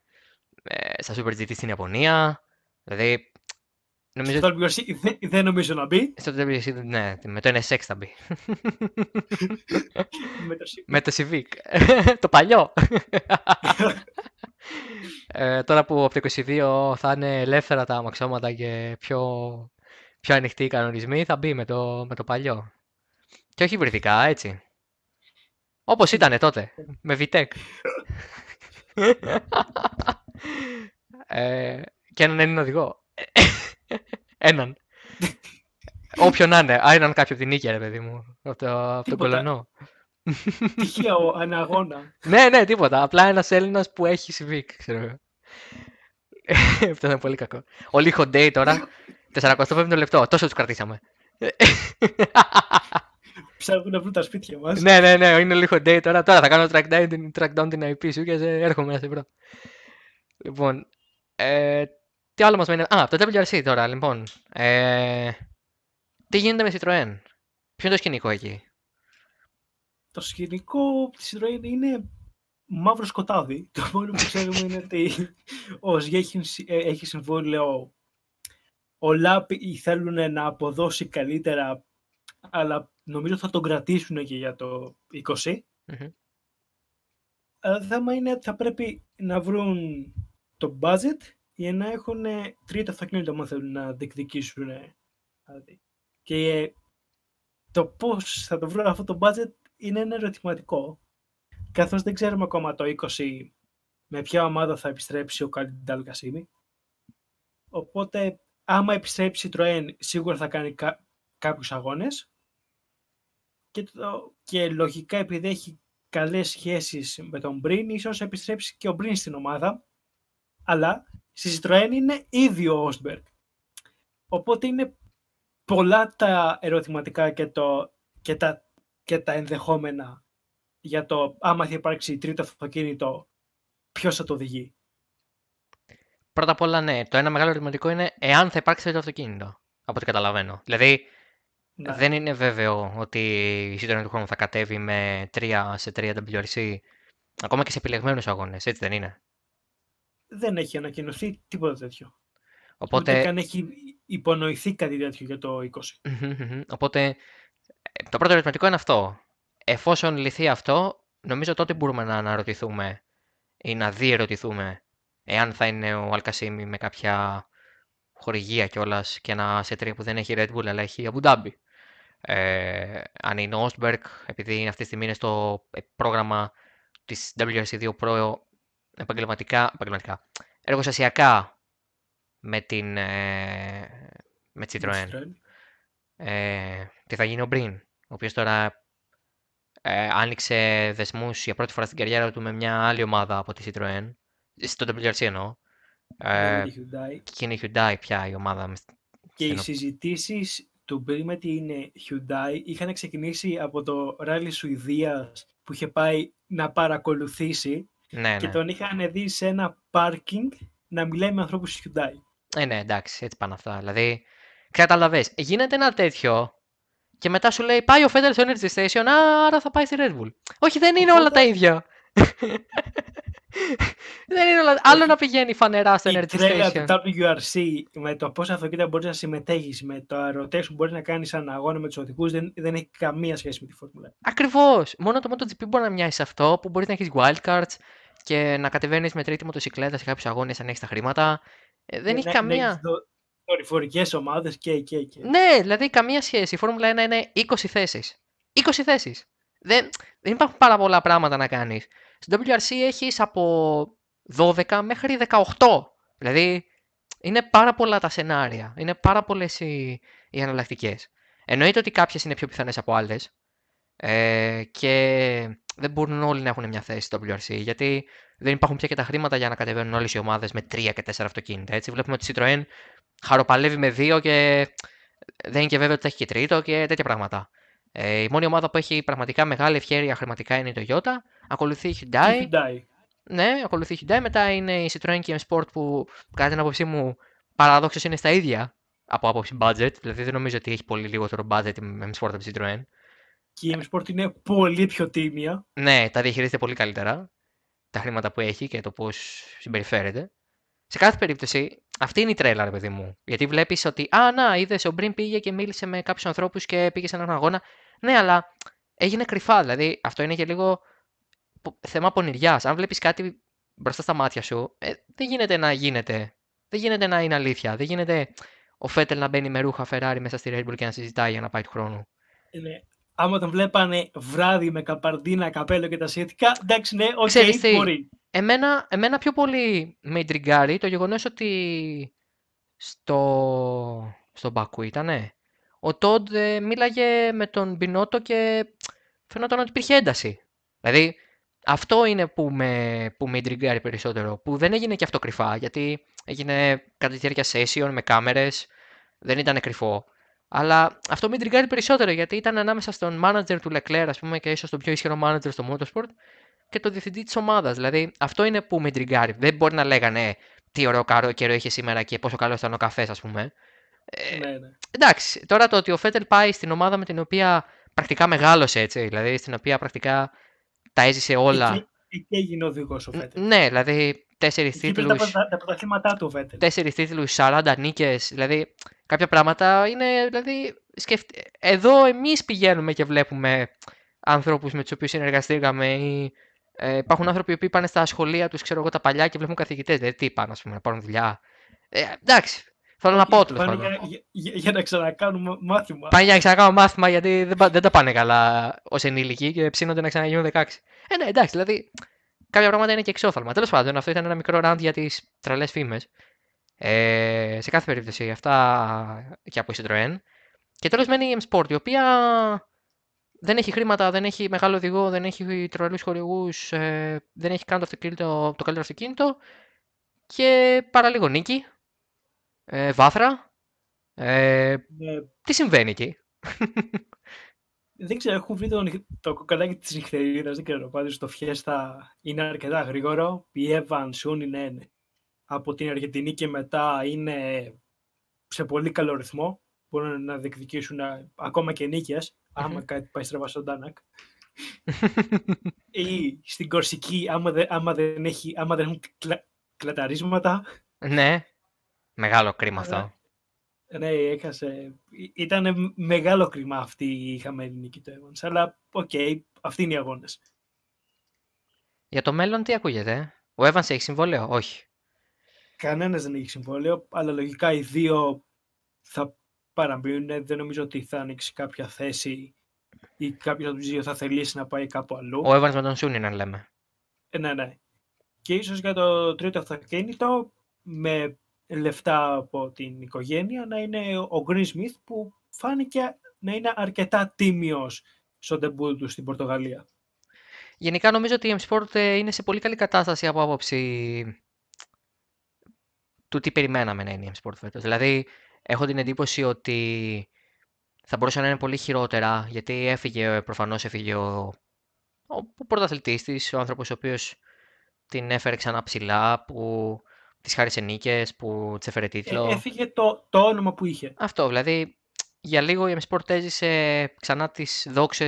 ε, στα Super GT στην Ιαπωνία. Δηλαδή Νομίζω... Στο WRC δεν, δεν νομίζω να μπει. Στο WRC ναι, με το NSX θα μπει. με, <laughs> το με το Civic. <laughs> το παλιό. <laughs> ε, τώρα που από το 22 θα είναι ελεύθερα τα αμαξώματα και πιο, πιο ανοιχτοί οι κανονισμοί, θα μπει με το, με το παλιό. Και όχι βρυδικά, έτσι. Όπως ε, ήταν τότε, ε, ε. με VTEC. ε, και έναν είναι οδηγό. Έναν. Όποιον να είναι. Έναν κάποιο από την νίκη, ρε παιδί μου. Από, το, τον κολονό. Τυχαία αναγώνα. ναι, ναι, τίποτα. Απλά ένας Έλληνας που έχει συμβεί, ξέρω ε, Αυτό ήταν πολύ κακό. Ο Λίχο Ντέι τώρα. 45 λεπτό. Τόσο τους κρατήσαμε. Ψάχνουν να βρουν τα σπίτια μας. Ναι, ναι, ναι. Είναι λίγο day τώρα. Τώρα θα κάνω track down, track down την IP σου και έρχομαι να σε βρω. Λοιπόν, ε, τι άλλο μας μένει. Α, το WRC τώρα, λοιπόν. Ε, τι γίνεται με Citroën. Ποιο είναι το σκηνικό εκεί. Το σκηνικό της Citroën είναι μαύρο σκοτάδι. Το μόνο που ξέρουμε είναι ότι ο Σγέχιν ε, έχει συμβόλαιο. Ο Λάπ θέλουν να αποδώσει καλύτερα, αλλά νομίζω θα τον κρατήσουν και για το 20. Mm-hmm. Αλλά το θέμα είναι ότι θα πρέπει να βρουν το budget για να έχουν τρίτο αυτοκίνητο μόνο θέλουν να διεκδικήσουν. Δηλαδή. Και το πώς θα το βρουν αυτό το budget είναι ένα ερωτηματικό, καθώς δεν ξέρουμε ακόμα το 20 με ποια ομάδα θα επιστρέψει ο Καλιντάλ Κασίμι. Οπότε, άμα επιστρέψει η Τροέν, σίγουρα θα κάνει κα... κάποιους αγώνες. Και, το... και λογικά, επειδή έχει καλές σχέσεις με τον Μπριν, ίσως επιστρέψει και ο Μπριν στην ομάδα. Αλλά Στη Citroën είναι ήδη ο Osberg. Οπότε είναι πολλά τα ερωτηματικά και, το, και, τα, και τα ενδεχόμενα για το άμα θα υπάρξει τρίτο αυτοκίνητο, ποιος θα το οδηγεί. Πρώτα απ' όλα, ναι. Το ένα μεγάλο ερωτηματικό είναι εάν θα υπάρξει τρίτο αυτοκίνητο. Από ό,τι καταλαβαίνω. Δηλαδή, ναι. δεν είναι βέβαιο ότι η Citroën του χρόνου θα κατέβει με 3 σε 3 WRC, ακόμα και σε επιλεγμένους αγώνες. Έτσι δεν είναι δεν έχει ανακοινωθεί τίποτα τέτοιο. Οπότε... Ούτε καν έχει υπονοηθεί κάτι τέτοιο για το 20. Οπότε ε, το πρώτο ερωτηματικό είναι αυτό. Εφόσον λυθεί αυτό, νομίζω τότε μπορούμε να αναρωτηθούμε ή να διερωτηθούμε εάν θα είναι ο Αλκασίμι με κάποια χορηγία κιόλας και ένα τρία που δεν έχει Red Bull αλλά έχει Abu Dhabi. Ε, αν είναι ο Ostberg, επειδή αυτή τη στιγμή είναι στο ε, πρόγραμμα της WRC2 Pro επαγγελματικά, επαγγελματικά εργοστασιακά με την ε, με Citroën. Ε, τι θα γίνει ο Μπριν, ο οποίος τώρα ε, άνοιξε δεσμούς για πρώτη φορά στην καριέρα του με μια άλλη ομάδα από τη Citroën, στο WRC εννοώ. Ε, και είναι η Hyundai πια η ομάδα. Και οι συζητήσεις του Μπριν με την Hyundai είχαν ξεκινήσει από το ράλι Σουηδίας που είχε πάει να παρακολουθήσει ναι, και ναι. τον είχαν δει σε ένα πάρκινγκ να μιλάει με ανθρώπους της Hyundai. Ε, ναι, εντάξει, έτσι πάνε αυτά. Δηλαδή, καταλαβες, γίνεται ένα τέτοιο και μετά σου λέει πάει ο Φέντερ στο Energy Station, άρα θα πάει στη Red Bull. Όχι, δεν είναι όλα τα ίδια. <laughs> δεν είναι όλα... Άλλο να πηγαίνει φανερά στο Energy Station. Η τρέλα του WRC με το πόσα αυτοκίνητα μπορείς να συμμετέχεις, με το αεροτέ που μπορείς να κάνεις σαν αγώνα με τους οδηγούς, δεν, δεν έχει καμία σχέση με τη Φόρμουλα. Ακριβώς. Μόνο το MotoGP μπορεί να μοιάζει αυτό που μπορείς να έχεις wildcards, και να κατεβαίνεις με τρίτη μοτοσυκλέτα σε κάποιους αγώνες αν έχεις τα χρήματα. Ε, δεν ναι, έχει να, ναι, καμία. Ναι, δορυφορικές ομάδες και, και, και. Ναι, δηλαδή καμία σχέση. Η Φόρμουλα 1 είναι 20 θέσει. 20 θέσεις. Δεν, δεν υπάρχουν πάρα πολλά πράγματα να κάνεις. Στην WRC έχεις από 12 μέχρι 18. Δηλαδή είναι πάρα πολλά τα σενάρια. Είναι πάρα πολλές οι, οι Εννοείται ότι κάποιες είναι πιο πιθανές από άλλες. Ε, και δεν μπορούν όλοι να έχουν μια θέση στο WRC, γιατί δεν υπάρχουν πια και τα χρήματα για να κατεβαίνουν όλες οι ομάδες με τρία και τέσσερα αυτοκίνητα. Έτσι. Βλέπουμε ότι η Citroën χαροπαλεύει με δύο και δεν είναι και βέβαιο ότι θα έχει και τρίτο και τέτοια πράγματα. Ε, η μόνη ομάδα που έχει πραγματικά μεγάλη ευχαίρεια χρηματικά είναι η Toyota. Ακολουθεί η Hyundai. Hyundai. Ναι, ακολουθεί η Hyundai. Μετά είναι η Citroën και η M Sport που, κατά την άποψή μου, παραδόξως είναι στα ίδια από άποψη budget. Δηλαδή δεν νομίζω ότι έχει πολύ λιγότερο budget με M Sport από τη Citroën και η M-Sport είναι πολύ πιο τίμια. Ναι, τα διαχειρίζεται πολύ καλύτερα. Τα χρήματα που έχει και το πώς συμπεριφέρεται. Σε κάθε περίπτωση, αυτή είναι η τρέλα, ρε παιδί μου. Γιατί βλέπεις ότι, Α, να, είδες, ο Μπριν πήγε και μίλησε με κάποιους ανθρώπους και πήγε σε έναν αγώνα. Ναι, αλλά έγινε κρυφά. Δηλαδή, αυτό είναι και λίγο θέμα πονηριάς. Αν βλέπεις κάτι μπροστά στα μάτια σου, ε, δεν γίνεται να γίνεται. Δεν γίνεται να είναι αλήθεια. Δεν γίνεται ο Φέτελ να μπαίνει με ρούχα Ferrari μέσα στη Red και να συζητάει για να πάει του χρόνου. Ε, ναι, άμα τον βλέπανε βράδυ με καπαρδίνα, καπέλο και τα σχετικά, εντάξει, ναι, okay, μπορεί. Εμένα, εμένα πιο πολύ με τριγκάρει το γεγονός ότι στο, στο Μπακού ήτανε. Ο Τόντ ε, μίλαγε με τον Μπινότο και φαινόταν ότι υπήρχε ένταση. Δηλαδή, αυτό είναι που με, που με περισσότερο. Που δεν έγινε και αυτό κρυφά, γιατί έγινε κατά τη διάρκεια session με κάμερες, δεν ήταν κρυφό. Αλλά αυτό με τριγκάρει περισσότερο γιατί ήταν ανάμεσα στον manager του Leclerc, ας πούμε, και ίσως τον πιο ισχυρό manager στο Motorsport και το διευθυντή της ομάδας. Δηλαδή, αυτό είναι που με τριγκάρει. Δεν μπορεί να λέγανε «Ε, τι ωραίο κάρο καιρό είχες σήμερα και πόσο καλό ήταν ο καφές, ας πούμε. Ε, ναι, ναι. Εντάξει, τώρα το ότι ο Φέτελ πάει στην ομάδα με την οποία πρακτικά μεγάλωσε, έτσι, δηλαδή στην οποία πρακτικά τα έζησε όλα. Εκεί, εκεί έγινε οδηγός ο Φέτελ. Ναι, δηλαδή Τέσσερις τίτλου. Τα, του, Τέσσερις τίτλους, 40 νίκες. Δηλαδή, κάποια πράγματα είναι. Δηλαδή, σκεφτε... Εδώ εμείς πηγαίνουμε και βλέπουμε ανθρώπους με τους οποίους συνεργαστήκαμε. Ή, ε, υπάρχουν άνθρωποι που πάνε στα σχολεία τους, ξέρω εγώ, τα παλιά και βλέπουν καθηγητές. Δηλαδή, τι πάνε, ας πούμε, να πάρουν δουλειά. Ε, εντάξει, Θέλω να πω τέλος Για, να ξανακάνουμε μάθημα. Πάνε για να ξανακάνουμε μάθημα γιατί δεν, δεν τα πάνε καλά ως ενήλικοι και ψήνονται να ξαναγίνουν 16. Ε, ναι, εντάξει, δηλαδή Κάποια πράγματα είναι και εξώθαλμα. Τέλος πάντων, αυτό ήταν ένα μικρό round για τις τρελές φήμες. Ε, σε κάθε περίπτωση, αυτά και από Citroën. Και τέλος μένει η M Sport, η οποία δεν έχει χρήματα, δεν έχει μεγάλο οδηγό, δεν έχει τρελούς χορηγούς, ε, δεν έχει καν το, αυτοκίνητο, το καλύτερο αυτοκίνητο. Και λίγο νίκη. Ε, βάθρα. Ναι. Τι συμβαίνει εκεί δεν ξέρω, έχουν βρει το, το κοκαλάκι της νυχτερίδας. Δεν ξέρω. Πάντως το Φιέστα είναι αρκετά γρήγορο. Η σούν είναι από την Αργεντινή και μετά είναι σε πολύ καλό ρυθμό. Μπορούν να διεκδικήσουν ακόμα και νίκες, άμα mm-hmm. κάτι πάει στραβά στον Τάνακ. ή στην Κορσική, άμα, άμα δεν, έχει, άμα δεν έχουν κλα, κλαταρίσματα. Ναι. Μεγάλο κρίμα αυτό. Ε, ναι, έχασε. Ήταν μεγάλο κρίμα αυτή η χαμένη νίκη του Evans, αλλά οκ, okay, αυτοί είναι οι αγώνες. Για το μέλλον τι ακούγεται, ε? ο Evans έχει συμβόλαιο, όχι. Κανένας δεν έχει συμβόλαιο, αλλά λογικά οι δύο θα παραμείνουν. Δεν νομίζω ότι θα ανοίξει κάποια θέση ή κάποιος από τους δύο θα θελήσει να πάει κάπου αλλού. Ο Evans με τον να λέμε. Ε, ναι, ναι. Και ίσως για το τρίτο αυτοκίνητο με λεφτά από την οικογένεια να είναι ο Γκριν Σμιθ που φάνηκε να είναι αρκετά τίμιος στον τεμπού του στην Πορτογαλία. Γενικά νομίζω ότι η M-Sport ε, είναι σε πολύ καλή κατάσταση από άποψη του τι περιμέναμε να είναι η M-Sport φέτος. Δηλαδή έχω την εντύπωση ότι θα μπορούσε να είναι πολύ χειρότερα γιατί έφυγε προφανώς έφυγε ο, ο πρωταθλητής της, ο άνθρωπος ο οποίος την έφερε ξανά ψηλά που τι χάρισε νίκες, που τι έφερε ε, τίτλο. έφυγε το, το όνομα που είχε. Αυτό δηλαδή. Για λίγο η m έζησε ξανά τις δόξες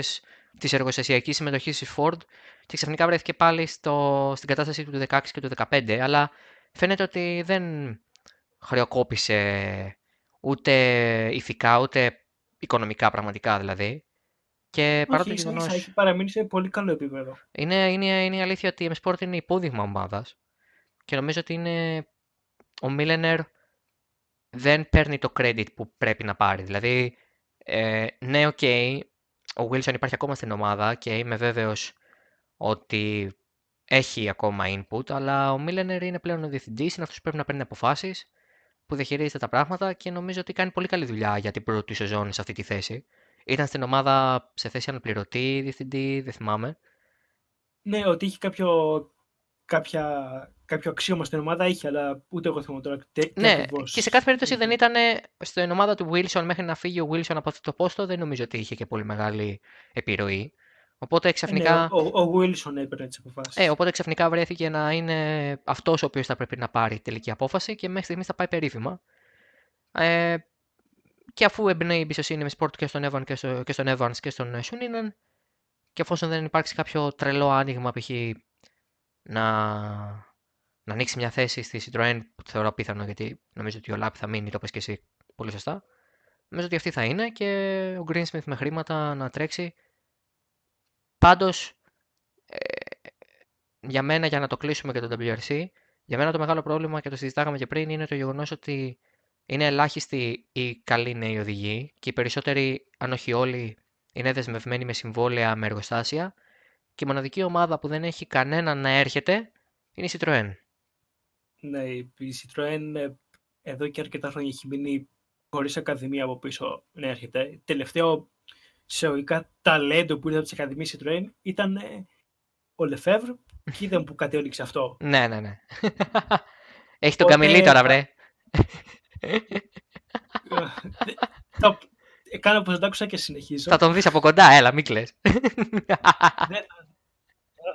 τη εργοστασιακής συμμετοχής τη Ford και ξαφνικά βρέθηκε πάλι στο, στην κατάσταση του 16 και του 2015, Αλλά φαίνεται ότι δεν χρεοκόπησε ούτε ηθικά ούτε οικονομικά πραγματικά δηλαδή. Και Όχι, παρά το Έχει παραμείνει σε πολύ καλό επίπεδο. Είναι, η αλήθεια ότι η m είναι υπόδειγμα ομάδας και νομίζω ότι είναι ο Μίλενερ δεν παίρνει το credit που πρέπει να πάρει. Δηλαδή, ε, ναι, οκ, okay, ο Wilson υπάρχει ακόμα στην ομάδα και είμαι βέβαιος ότι έχει ακόμα input, αλλά ο Μίλενερ είναι πλέον ο διευθυντής, είναι αυτός που πρέπει να παίρνει αποφάσεις, που διαχειρίζεται τα πράγματα και νομίζω ότι κάνει πολύ καλή δουλειά για την πρώτη σεζόν σε αυτή τη θέση. Ήταν στην ομάδα σε θέση αναπληρωτή, διευθυντή, δεν θυμάμαι. Ναι, ότι είχε κάποιο, κάποια κάποιο αξίωμα στην ομάδα είχε, αλλά ούτε εγώ θυμάμαι τώρα. Τε, ναι, και σε κάθε περίπτωση δεν ήταν στην ομάδα του Wilson μέχρι να φύγει ο Wilson από αυτό το πόστο, δεν νομίζω ότι είχε και πολύ μεγάλη επιρροή. Οπότε ε, ναι, ξαφνικά. ο, ο Wilson έπαιρνε τις αποφάσεις. Ε, οπότε ξαφνικά βρέθηκε να είναι αυτός ο οποίος θα πρέπει να πάρει τελική απόφαση και μέχρι στιγμής θα πάει περίφημα. Ε, και αφού εμπνέει η εμπιστοσύνη με σπορτ και στον Evans και, στον, Evans και στον και εφόσον δεν υπάρξει κάποιο τρελό άνοιγμα π.χ. να να ανοίξει μια θέση στη Citroën που θεωρώ πιθανό, γιατί νομίζω ότι ο Λάπ θα μείνει, το πες και εσύ πολύ σωστά. Νομίζω ότι αυτή θα είναι και ο Greensmith με χρήματα να τρέξει. Πάντως, ε, για μένα, για να το κλείσουμε και το WRC, για μένα το μεγάλο πρόβλημα και το συζητάγαμε και πριν είναι το γεγονός ότι είναι ελάχιστοι οι καλοί νέοι οδηγοί και οι περισσότεροι, αν όχι όλοι, είναι δεσμευμένοι με συμβόλαια με εργοστάσια και η μοναδική ομάδα που δεν έχει κανένα να έρχεται είναι η Citroën. Ναι, η Citroën εδώ και αρκετά χρόνια έχει μείνει χωρίς ακαδημία από πίσω να έρχεται. Τελευταίο σεωικά ταλέντο που είδα από τις ακαδημίες Citroën ήταν ε, ο Λεφεύρ και είδαμε που κατέληξε αυτό. Ναι, ναι, ναι. <laughs> Έχει τον Καμιλή τώρα, βρε. Ε, ε, κάνω πως δεν το άκουσα και συνεχίζω. Θα τον δεις από κοντά, έλα, μην κλαις. Ναι,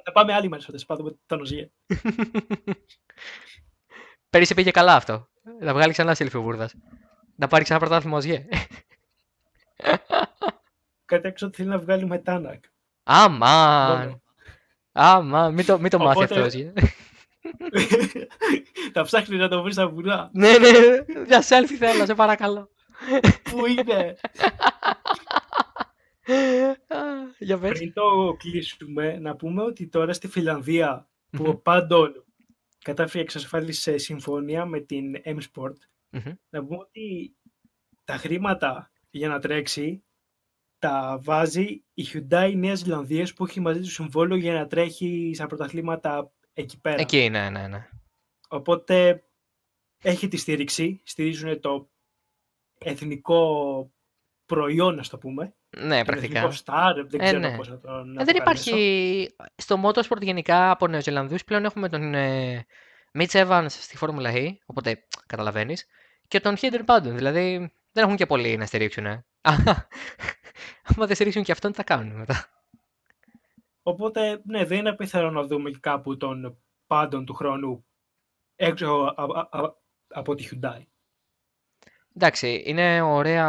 θα πάμε άλλη μέρα στο πάμε με τον Οζιέ. Πέρυσι πήγε καλά αυτό. Να βγάλει ξανά σε Να πάρει ξανά πρωτάθλημα ως γε. Κάτι έξω ότι θέλει να βγάλει με Τάνακ. Αμάν. Αμάν. Μην το, μην το μάθει αυτό. Θα <laughs> ψάχνει να το βρει στα βουνά. ναι, ναι. Για σέλφι θέλω, σε παρακαλώ. Πού είναι. Πριν το κλείσουμε, να πούμε ότι τώρα στη Φιλανδία που mm πάντων κατάφερε και εξασφάλισε συμφωνία με την M-Sport. Να πούμε ότι τα χρήματα για να τρέξει τα βάζει η Hyundai Νέα Ζηλανδίας που έχει μαζί του συμβόλαιο για να τρέχει στα πρωταθλήματα εκεί πέρα. Εκεί, ναι, ναι, ναι. Οπότε έχει τη στήριξη, στηρίζουν το εθνικό προϊόν, ας το πούμε. Ναι, πρακτικά. Στάρ, δεν ε, ξέρω ναι. θα τον ε, δεν υπάρχει. Στο Motorsport γενικά από νεοζελανδούς πλέον έχουμε τον ε, Mitch Evans στη Φόρμουλα E, οπότε καταλαβαίνεις, και τον Hinder Πάντων. Δηλαδή δεν έχουν και πολλοί να στηρίξουν. Ε. <laughs> Άμα δεν στηρίξουν και αυτόν, τι θα κάνουν μετά. Οπότε, ναι, δεν είναι να δούμε κάπου τον Πάντων του χρόνου έξω από τη Hyundai. Εντάξει, είναι ωραία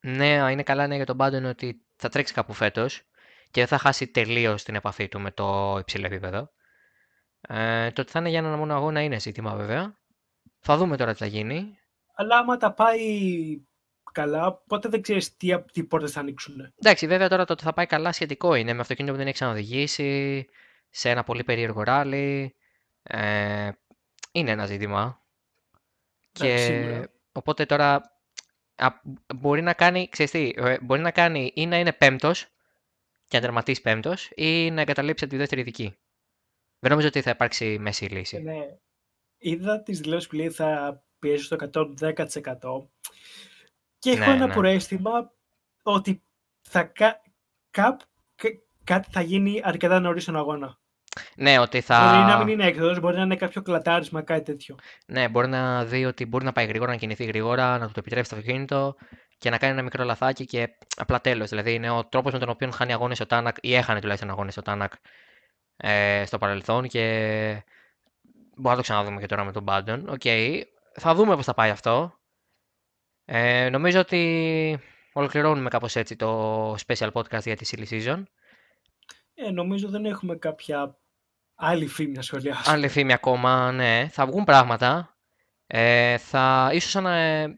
ναι, είναι καλά ναι, για τον Πάντο ότι θα τρέξει κάπου φέτος και δεν θα χάσει τελείως την επαφή του με το υψηλό επίπεδο. Ε, το ότι θα είναι για έναν μόνο αγώνα είναι ζήτημα βέβαια. Θα δούμε τώρα τι θα γίνει. Αλλά άμα τα πάει καλά, πότε δεν ξέρεις τι, τι πόρτες θα ανοίξουν. Εντάξει, βέβαια τώρα το ότι θα πάει καλά σχετικό είναι με αυτοκίνητο που δεν έχει ξαναοδηγήσει, σε ένα πολύ περίεργο ράλι. Ε, είναι ένα ζήτημα. Εντάξει, και... Οπότε τώρα μπορεί να κάνει, ξέρεις ε, μπορεί να κάνει ή να είναι πέμπτος και να τερματίσει πέμπτος ή να εγκαταλείψει τη δεύτερη ειδική. Δεν νομίζω ότι θα υπάρξει μέση λύση. Ναι. Είδα τις δηλώσεις που λέει θα πιέσει στο 110% και έχω ναι, ένα ναι. ότι θα κα, κάτι θα γίνει αρκετά νωρίς στον αγώνα. Ναι, ότι θα. Μπορεί να μην είναι έκδοτο, μπορεί να είναι κάποιο κλατάρισμα, κάτι τέτοιο. Ναι, μπορεί να δει ότι μπορεί να πάει γρήγορα, να κινηθεί γρήγορα, να του το επιτρέψει το αυτοκίνητο και να κάνει ένα μικρό λαθάκι και απλά τέλος. Δηλαδή είναι ο τρόπος με τον οποίο χάνει αγώνες ο Τάνακ ή έχανε τουλάχιστον αγώνες ο Τάνακ ε, στο παρελθόν και μπορεί να το ξαναδούμε και τώρα με τον Μπάντον. Οκ, θα δούμε πώς θα πάει αυτό. Ε, νομίζω ότι ολοκληρώνουμε κάπως έτσι το special podcast για τη silly season. Ε, νομίζω δεν έχουμε κάποια Άλλη φήμη να σχολιάσω. Άλλη φήμη ακόμα, ναι. Θα βγουν πράγματα. Ε, θα ίσως ανα, ε,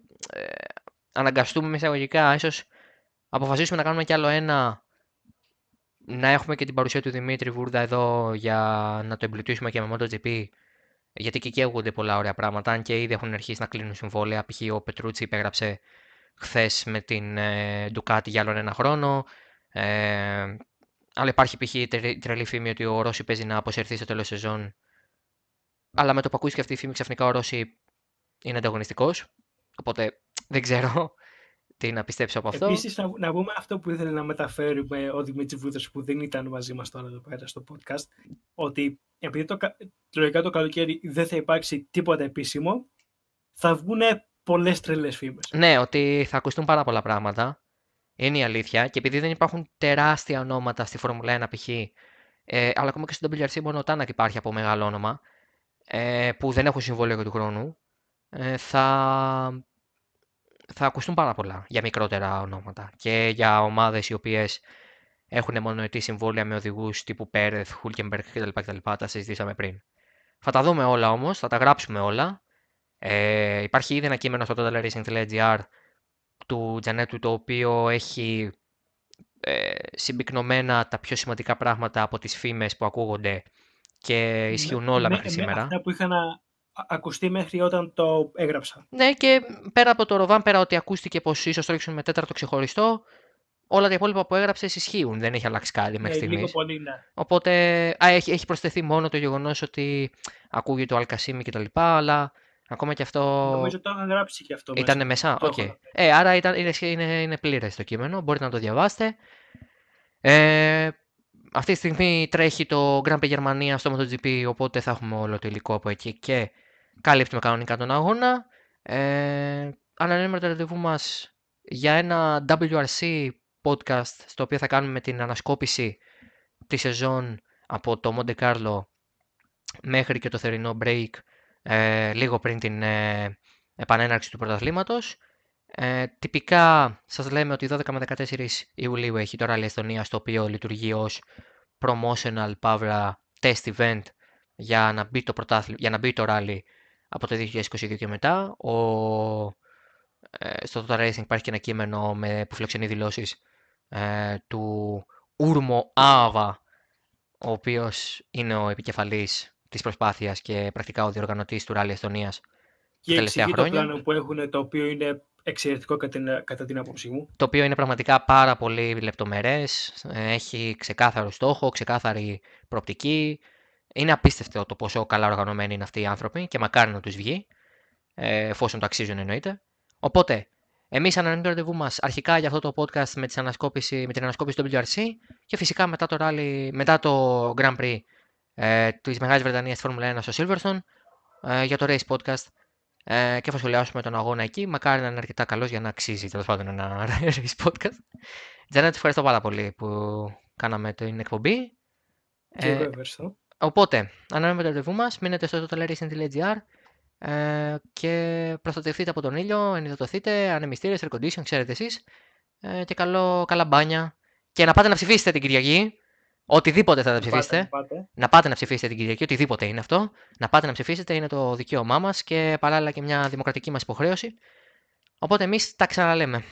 αναγκαστούμε με εισαγωγικά, ίσως αποφασίσουμε να κάνουμε κι άλλο ένα να έχουμε και την παρουσία του Δημήτρη Βούρδα εδώ για να το εμπλουτίσουμε και με MotoGP γιατί και εκεί έχονται πολλά ωραία πράγματα αν και ήδη έχουν αρχίσει να κλείνουν συμβόλαια π.χ. ο Πετρούτσι υπέγραψε χθες με την ε, Ducati για άλλον ένα χρόνο ε, αλλά υπάρχει π.χ. τρελή φήμη ότι ο Ρώση παίζει να αποσυρθεί στο τέλος σεζόν. Αλλά με το που ακούεις και αυτή η φήμη ξαφνικά ο Ρώση είναι ανταγωνιστικός. Οπότε δεν ξέρω <laughs> τι να πιστέψω από αυτό. Επίσης, να, να πούμε αυτό που ήθελε να μεταφέρουμε ο Δημήτρη Βούδρο που δεν ήταν μαζί μας τώρα εδώ πέρα στο podcast. Ότι επειδή το, το καλοκαίρι δεν θα υπάρξει τίποτα επίσημο, θα βγουν πολλές τρελές φήμες. Ναι, ότι θα ακουστούν πάρα πολλά πράγματα. Είναι η αλήθεια. Και επειδή δεν υπάρχουν τεράστια ονόματα στη Φόρμουλα 1 π.χ., ε, αλλά ακόμα και στο WRC μόνο ο υπάρχει από μεγάλο όνομα, ε, που δεν έχουν συμβόλαιο για του χρόνου, ε, θα, θα ακουστούν πάρα πολλά για μικρότερα ονόματα και για ομάδες οι οποίες έχουν μονοετή συμβόλαια με οδηγούς τύπου Πέρεθ, Χούλκεμπερκ κτλ. Τα συζητήσαμε πριν. Θα τα δούμε όλα όμως, θα τα γράψουμε όλα. Ε, υπάρχει ήδη ένα κείμενο στο totalracing.gr του Τζανέτου, το οποίο έχει ε, συμπυκνωμένα τα πιο σημαντικά πράγματα από τις φήμες που ακούγονται και ναι, ισχύουν ναι, όλα με, ναι, μέχρι με, σήμερα. Αυτά που είχαν ακουστεί μέχρι όταν το έγραψα. Ναι, και πέρα από το Ροβάν, πέρα ότι ακούστηκε πως ίσως τρέξουν με τέταρτο ξεχωριστό, όλα τα υπόλοιπα που έγραψες ισχύουν. Δεν έχει αλλάξει κάτι μέχρι στιγμή. Λίγο πολύ, ναι. Οπότε α, έχει, έχει προσθεθεί μόνο το γεγονός ότι ακούγεται το Αλκασίμι κτλ. Αλλά Ακόμα και αυτό. Νομίζω το είχα γράψει και αυτό. Ήταν μέσα. Οκ. Ε, άρα ήταν, είναι, είναι, είναι πλήρες το κείμενο. Μπορείτε να το διαβάσετε. Ε, αυτή τη στιγμή τρέχει το Grand Prix Γερμανία στο MotoGP, οπότε θα έχουμε όλο το υλικό από εκεί και καλύπτουμε κανονικά τον αγώνα. Ε, Ανανέμε το ραντεβού μας για ένα WRC podcast στο οποίο θα κάνουμε την ανασκόπηση της σεζόν από το Monte Carlo μέχρι και το θερινό break ε, λίγο πριν την ε, επανέναρξη του πρωταθλήματος. Ε, τυπικά σας λέμε ότι 12 με 14 Ιουλίου έχει το Rally Εσθονία, στο οποίο λειτουργεί ως promotional παύλα test event για να μπει το, πρωτάθλη, για να μπει το από το 2022 και μετά. Ο, ε, στο Total Racing υπάρχει και ένα κείμενο με, που φιλοξενεί δηλώσεις ε, του Ούρμο Άβα ο οποίος είναι ο επικεφαλής Της προσπάθειας και πρακτικά ο διοργανωτής του Ράλι Εστονία και τα τελευταία χρόνια. το πλάνο που έχουν, το οποίο είναι εξαιρετικό κατά την, κατά την άποψή μου. Το οποίο είναι πραγματικά πάρα πολύ λεπτομέρε, έχει ξεκάθαρο στόχο, ξεκάθαρη προοπτική. Είναι απίστευτο το πόσο καλά οργανωμένοι είναι αυτοί οι άνθρωποι και μακάρι να τους βγει, ε, εφόσον το αξίζουν εννοείται. Οπότε, εμείς ανανοούμε το ραντεβού μας αρχικά για αυτό το podcast με, τις με την ανασκόπηση του WRC και φυσικά μετά το, rally, μετά το Grand Prix ε, της Μεγάλης Βρετανίας στη Φόρμουλα 1 στο Silverstone ε, για το Race Podcast ε, και θα σχολιάσουμε τον αγώνα εκεί. Μακάρι να είναι αρκετά καλός για να αξίζει τέλος πάντων ένα <laughs> Race Podcast. Τζανέτ, ευχαριστώ πάρα πολύ που κάναμε την εκπομπή. Και ε, ευχαριστώ. Οπότε, με το ραντεβού μας. Μείνετε στο totaleracing.gr, ε, και προστατευτείτε από τον ήλιο, ενυδατωθείτε, ανεμιστήρε, air condition, ξέρετε εσείς. Ε, και καλό, καλά μπάνια. Και να πάτε να ψηφίσετε την Κυριακή. Οτιδήποτε θα τα ψηφίσετε. Να πάτε. να πάτε να ψηφίσετε την Κυριακή, οτιδήποτε είναι αυτό. Να πάτε να ψηφίσετε, είναι το δικαίωμά μας και παράλληλα και μια δημοκρατική μας υποχρέωση. Οπότε εμείς τα ξαναλέμε.